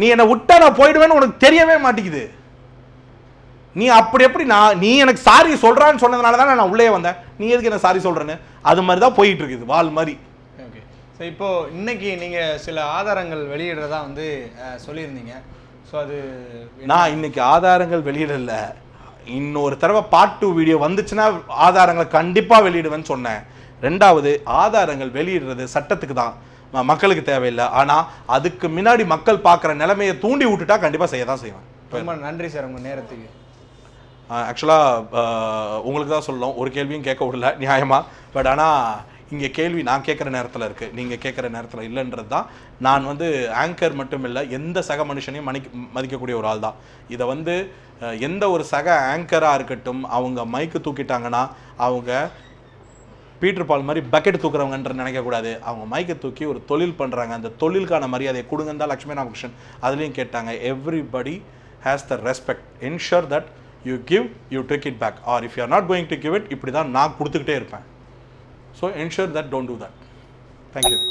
நீ என்னை விட்டா நான் போயிடுவேன்னு உனக்கு தெரியவே மாட்டேங்குது நீ அப்படி எப்படி நான் நீ எனக்கு சாரி சொல்கிறான்னு சொன்னதுனால தான் நான் உள்ளே வந்தேன் நீ எதுக்கு என்ன சாரி சொல்கிறேன்னு அது மாதிரி தான் போயிட்டு இருக்குது வால் மாதிரி ஓகே ஸோ இப்போது இன்னைக்கு நீங்கள் சில ஆதாரங்கள் வெளியிடுறதா வந்து சொல்லியிருந்தீங்க ஸோ அது நான் இன்னைக்கு ஆதாரங்கள் வெளியிடல இன்னொரு தடவை பார்ட் டூ வீடியோ வந்துச்சுன்னா ஆதாரங்களை கண்டிப்பாக வெளியிடுவேன்னு சொன்னேன் ரெண்டாவது ஆதாரங்கள் வெளியிடுறது சட்டத்துக்கு தான் மக்களுக்கு தேவையில்லை ஆனால் அதுக்கு முன்னாடி மக்கள் பார்க்குற நிலைமையை தூண்டி விட்டுட்டா கண்டிப்பாக செய்ய தான் செய்வேன் ரொம்ப நன்றி சார் உங்கள் நேரத்துக்கு ஆக்சுவலாக உங்களுக்கு தான் சொல்லணும் ஒரு கேள்வியும் கேட்க விடல நியாயமாக பட் ஆனால் இங்கே கேள்வி நான் கேட்குற நேரத்தில் இருக்குது நீங்கள் கேட்குற நேரத்தில் இல்லைன்றது தான் நான் வந்து ஆங்கர் மட்டும் இல்லை எந்த சக மனுஷனையும் மணி மதிக்கக்கூடிய ஒரு ஆள் தான் இதை வந்து எந்த ஒரு சக ஆங்கராக இருக்கட்டும் அவங்க மைக்கு தூக்கிட்டாங்கன்னா அவங்க பீட்டர் பால் மாதிரி பக்கெட் தூக்குறவங்கன்ற நினைக்கக்கூடாது அவங்க மைக்கை தூக்கி ஒரு தொழில் பண்ணுறாங்க அந்த தொழிலுக்கான மரியாதையை கொடுங்கன்னு தான் லக்ஷ்மி ராமகிருஷ்ணன் அதுலேயும் கேட்டாங்க everybody has the respect ensure that you give, you take it back. Or if you are not going to give it, So ensure that don't do that. Thank you.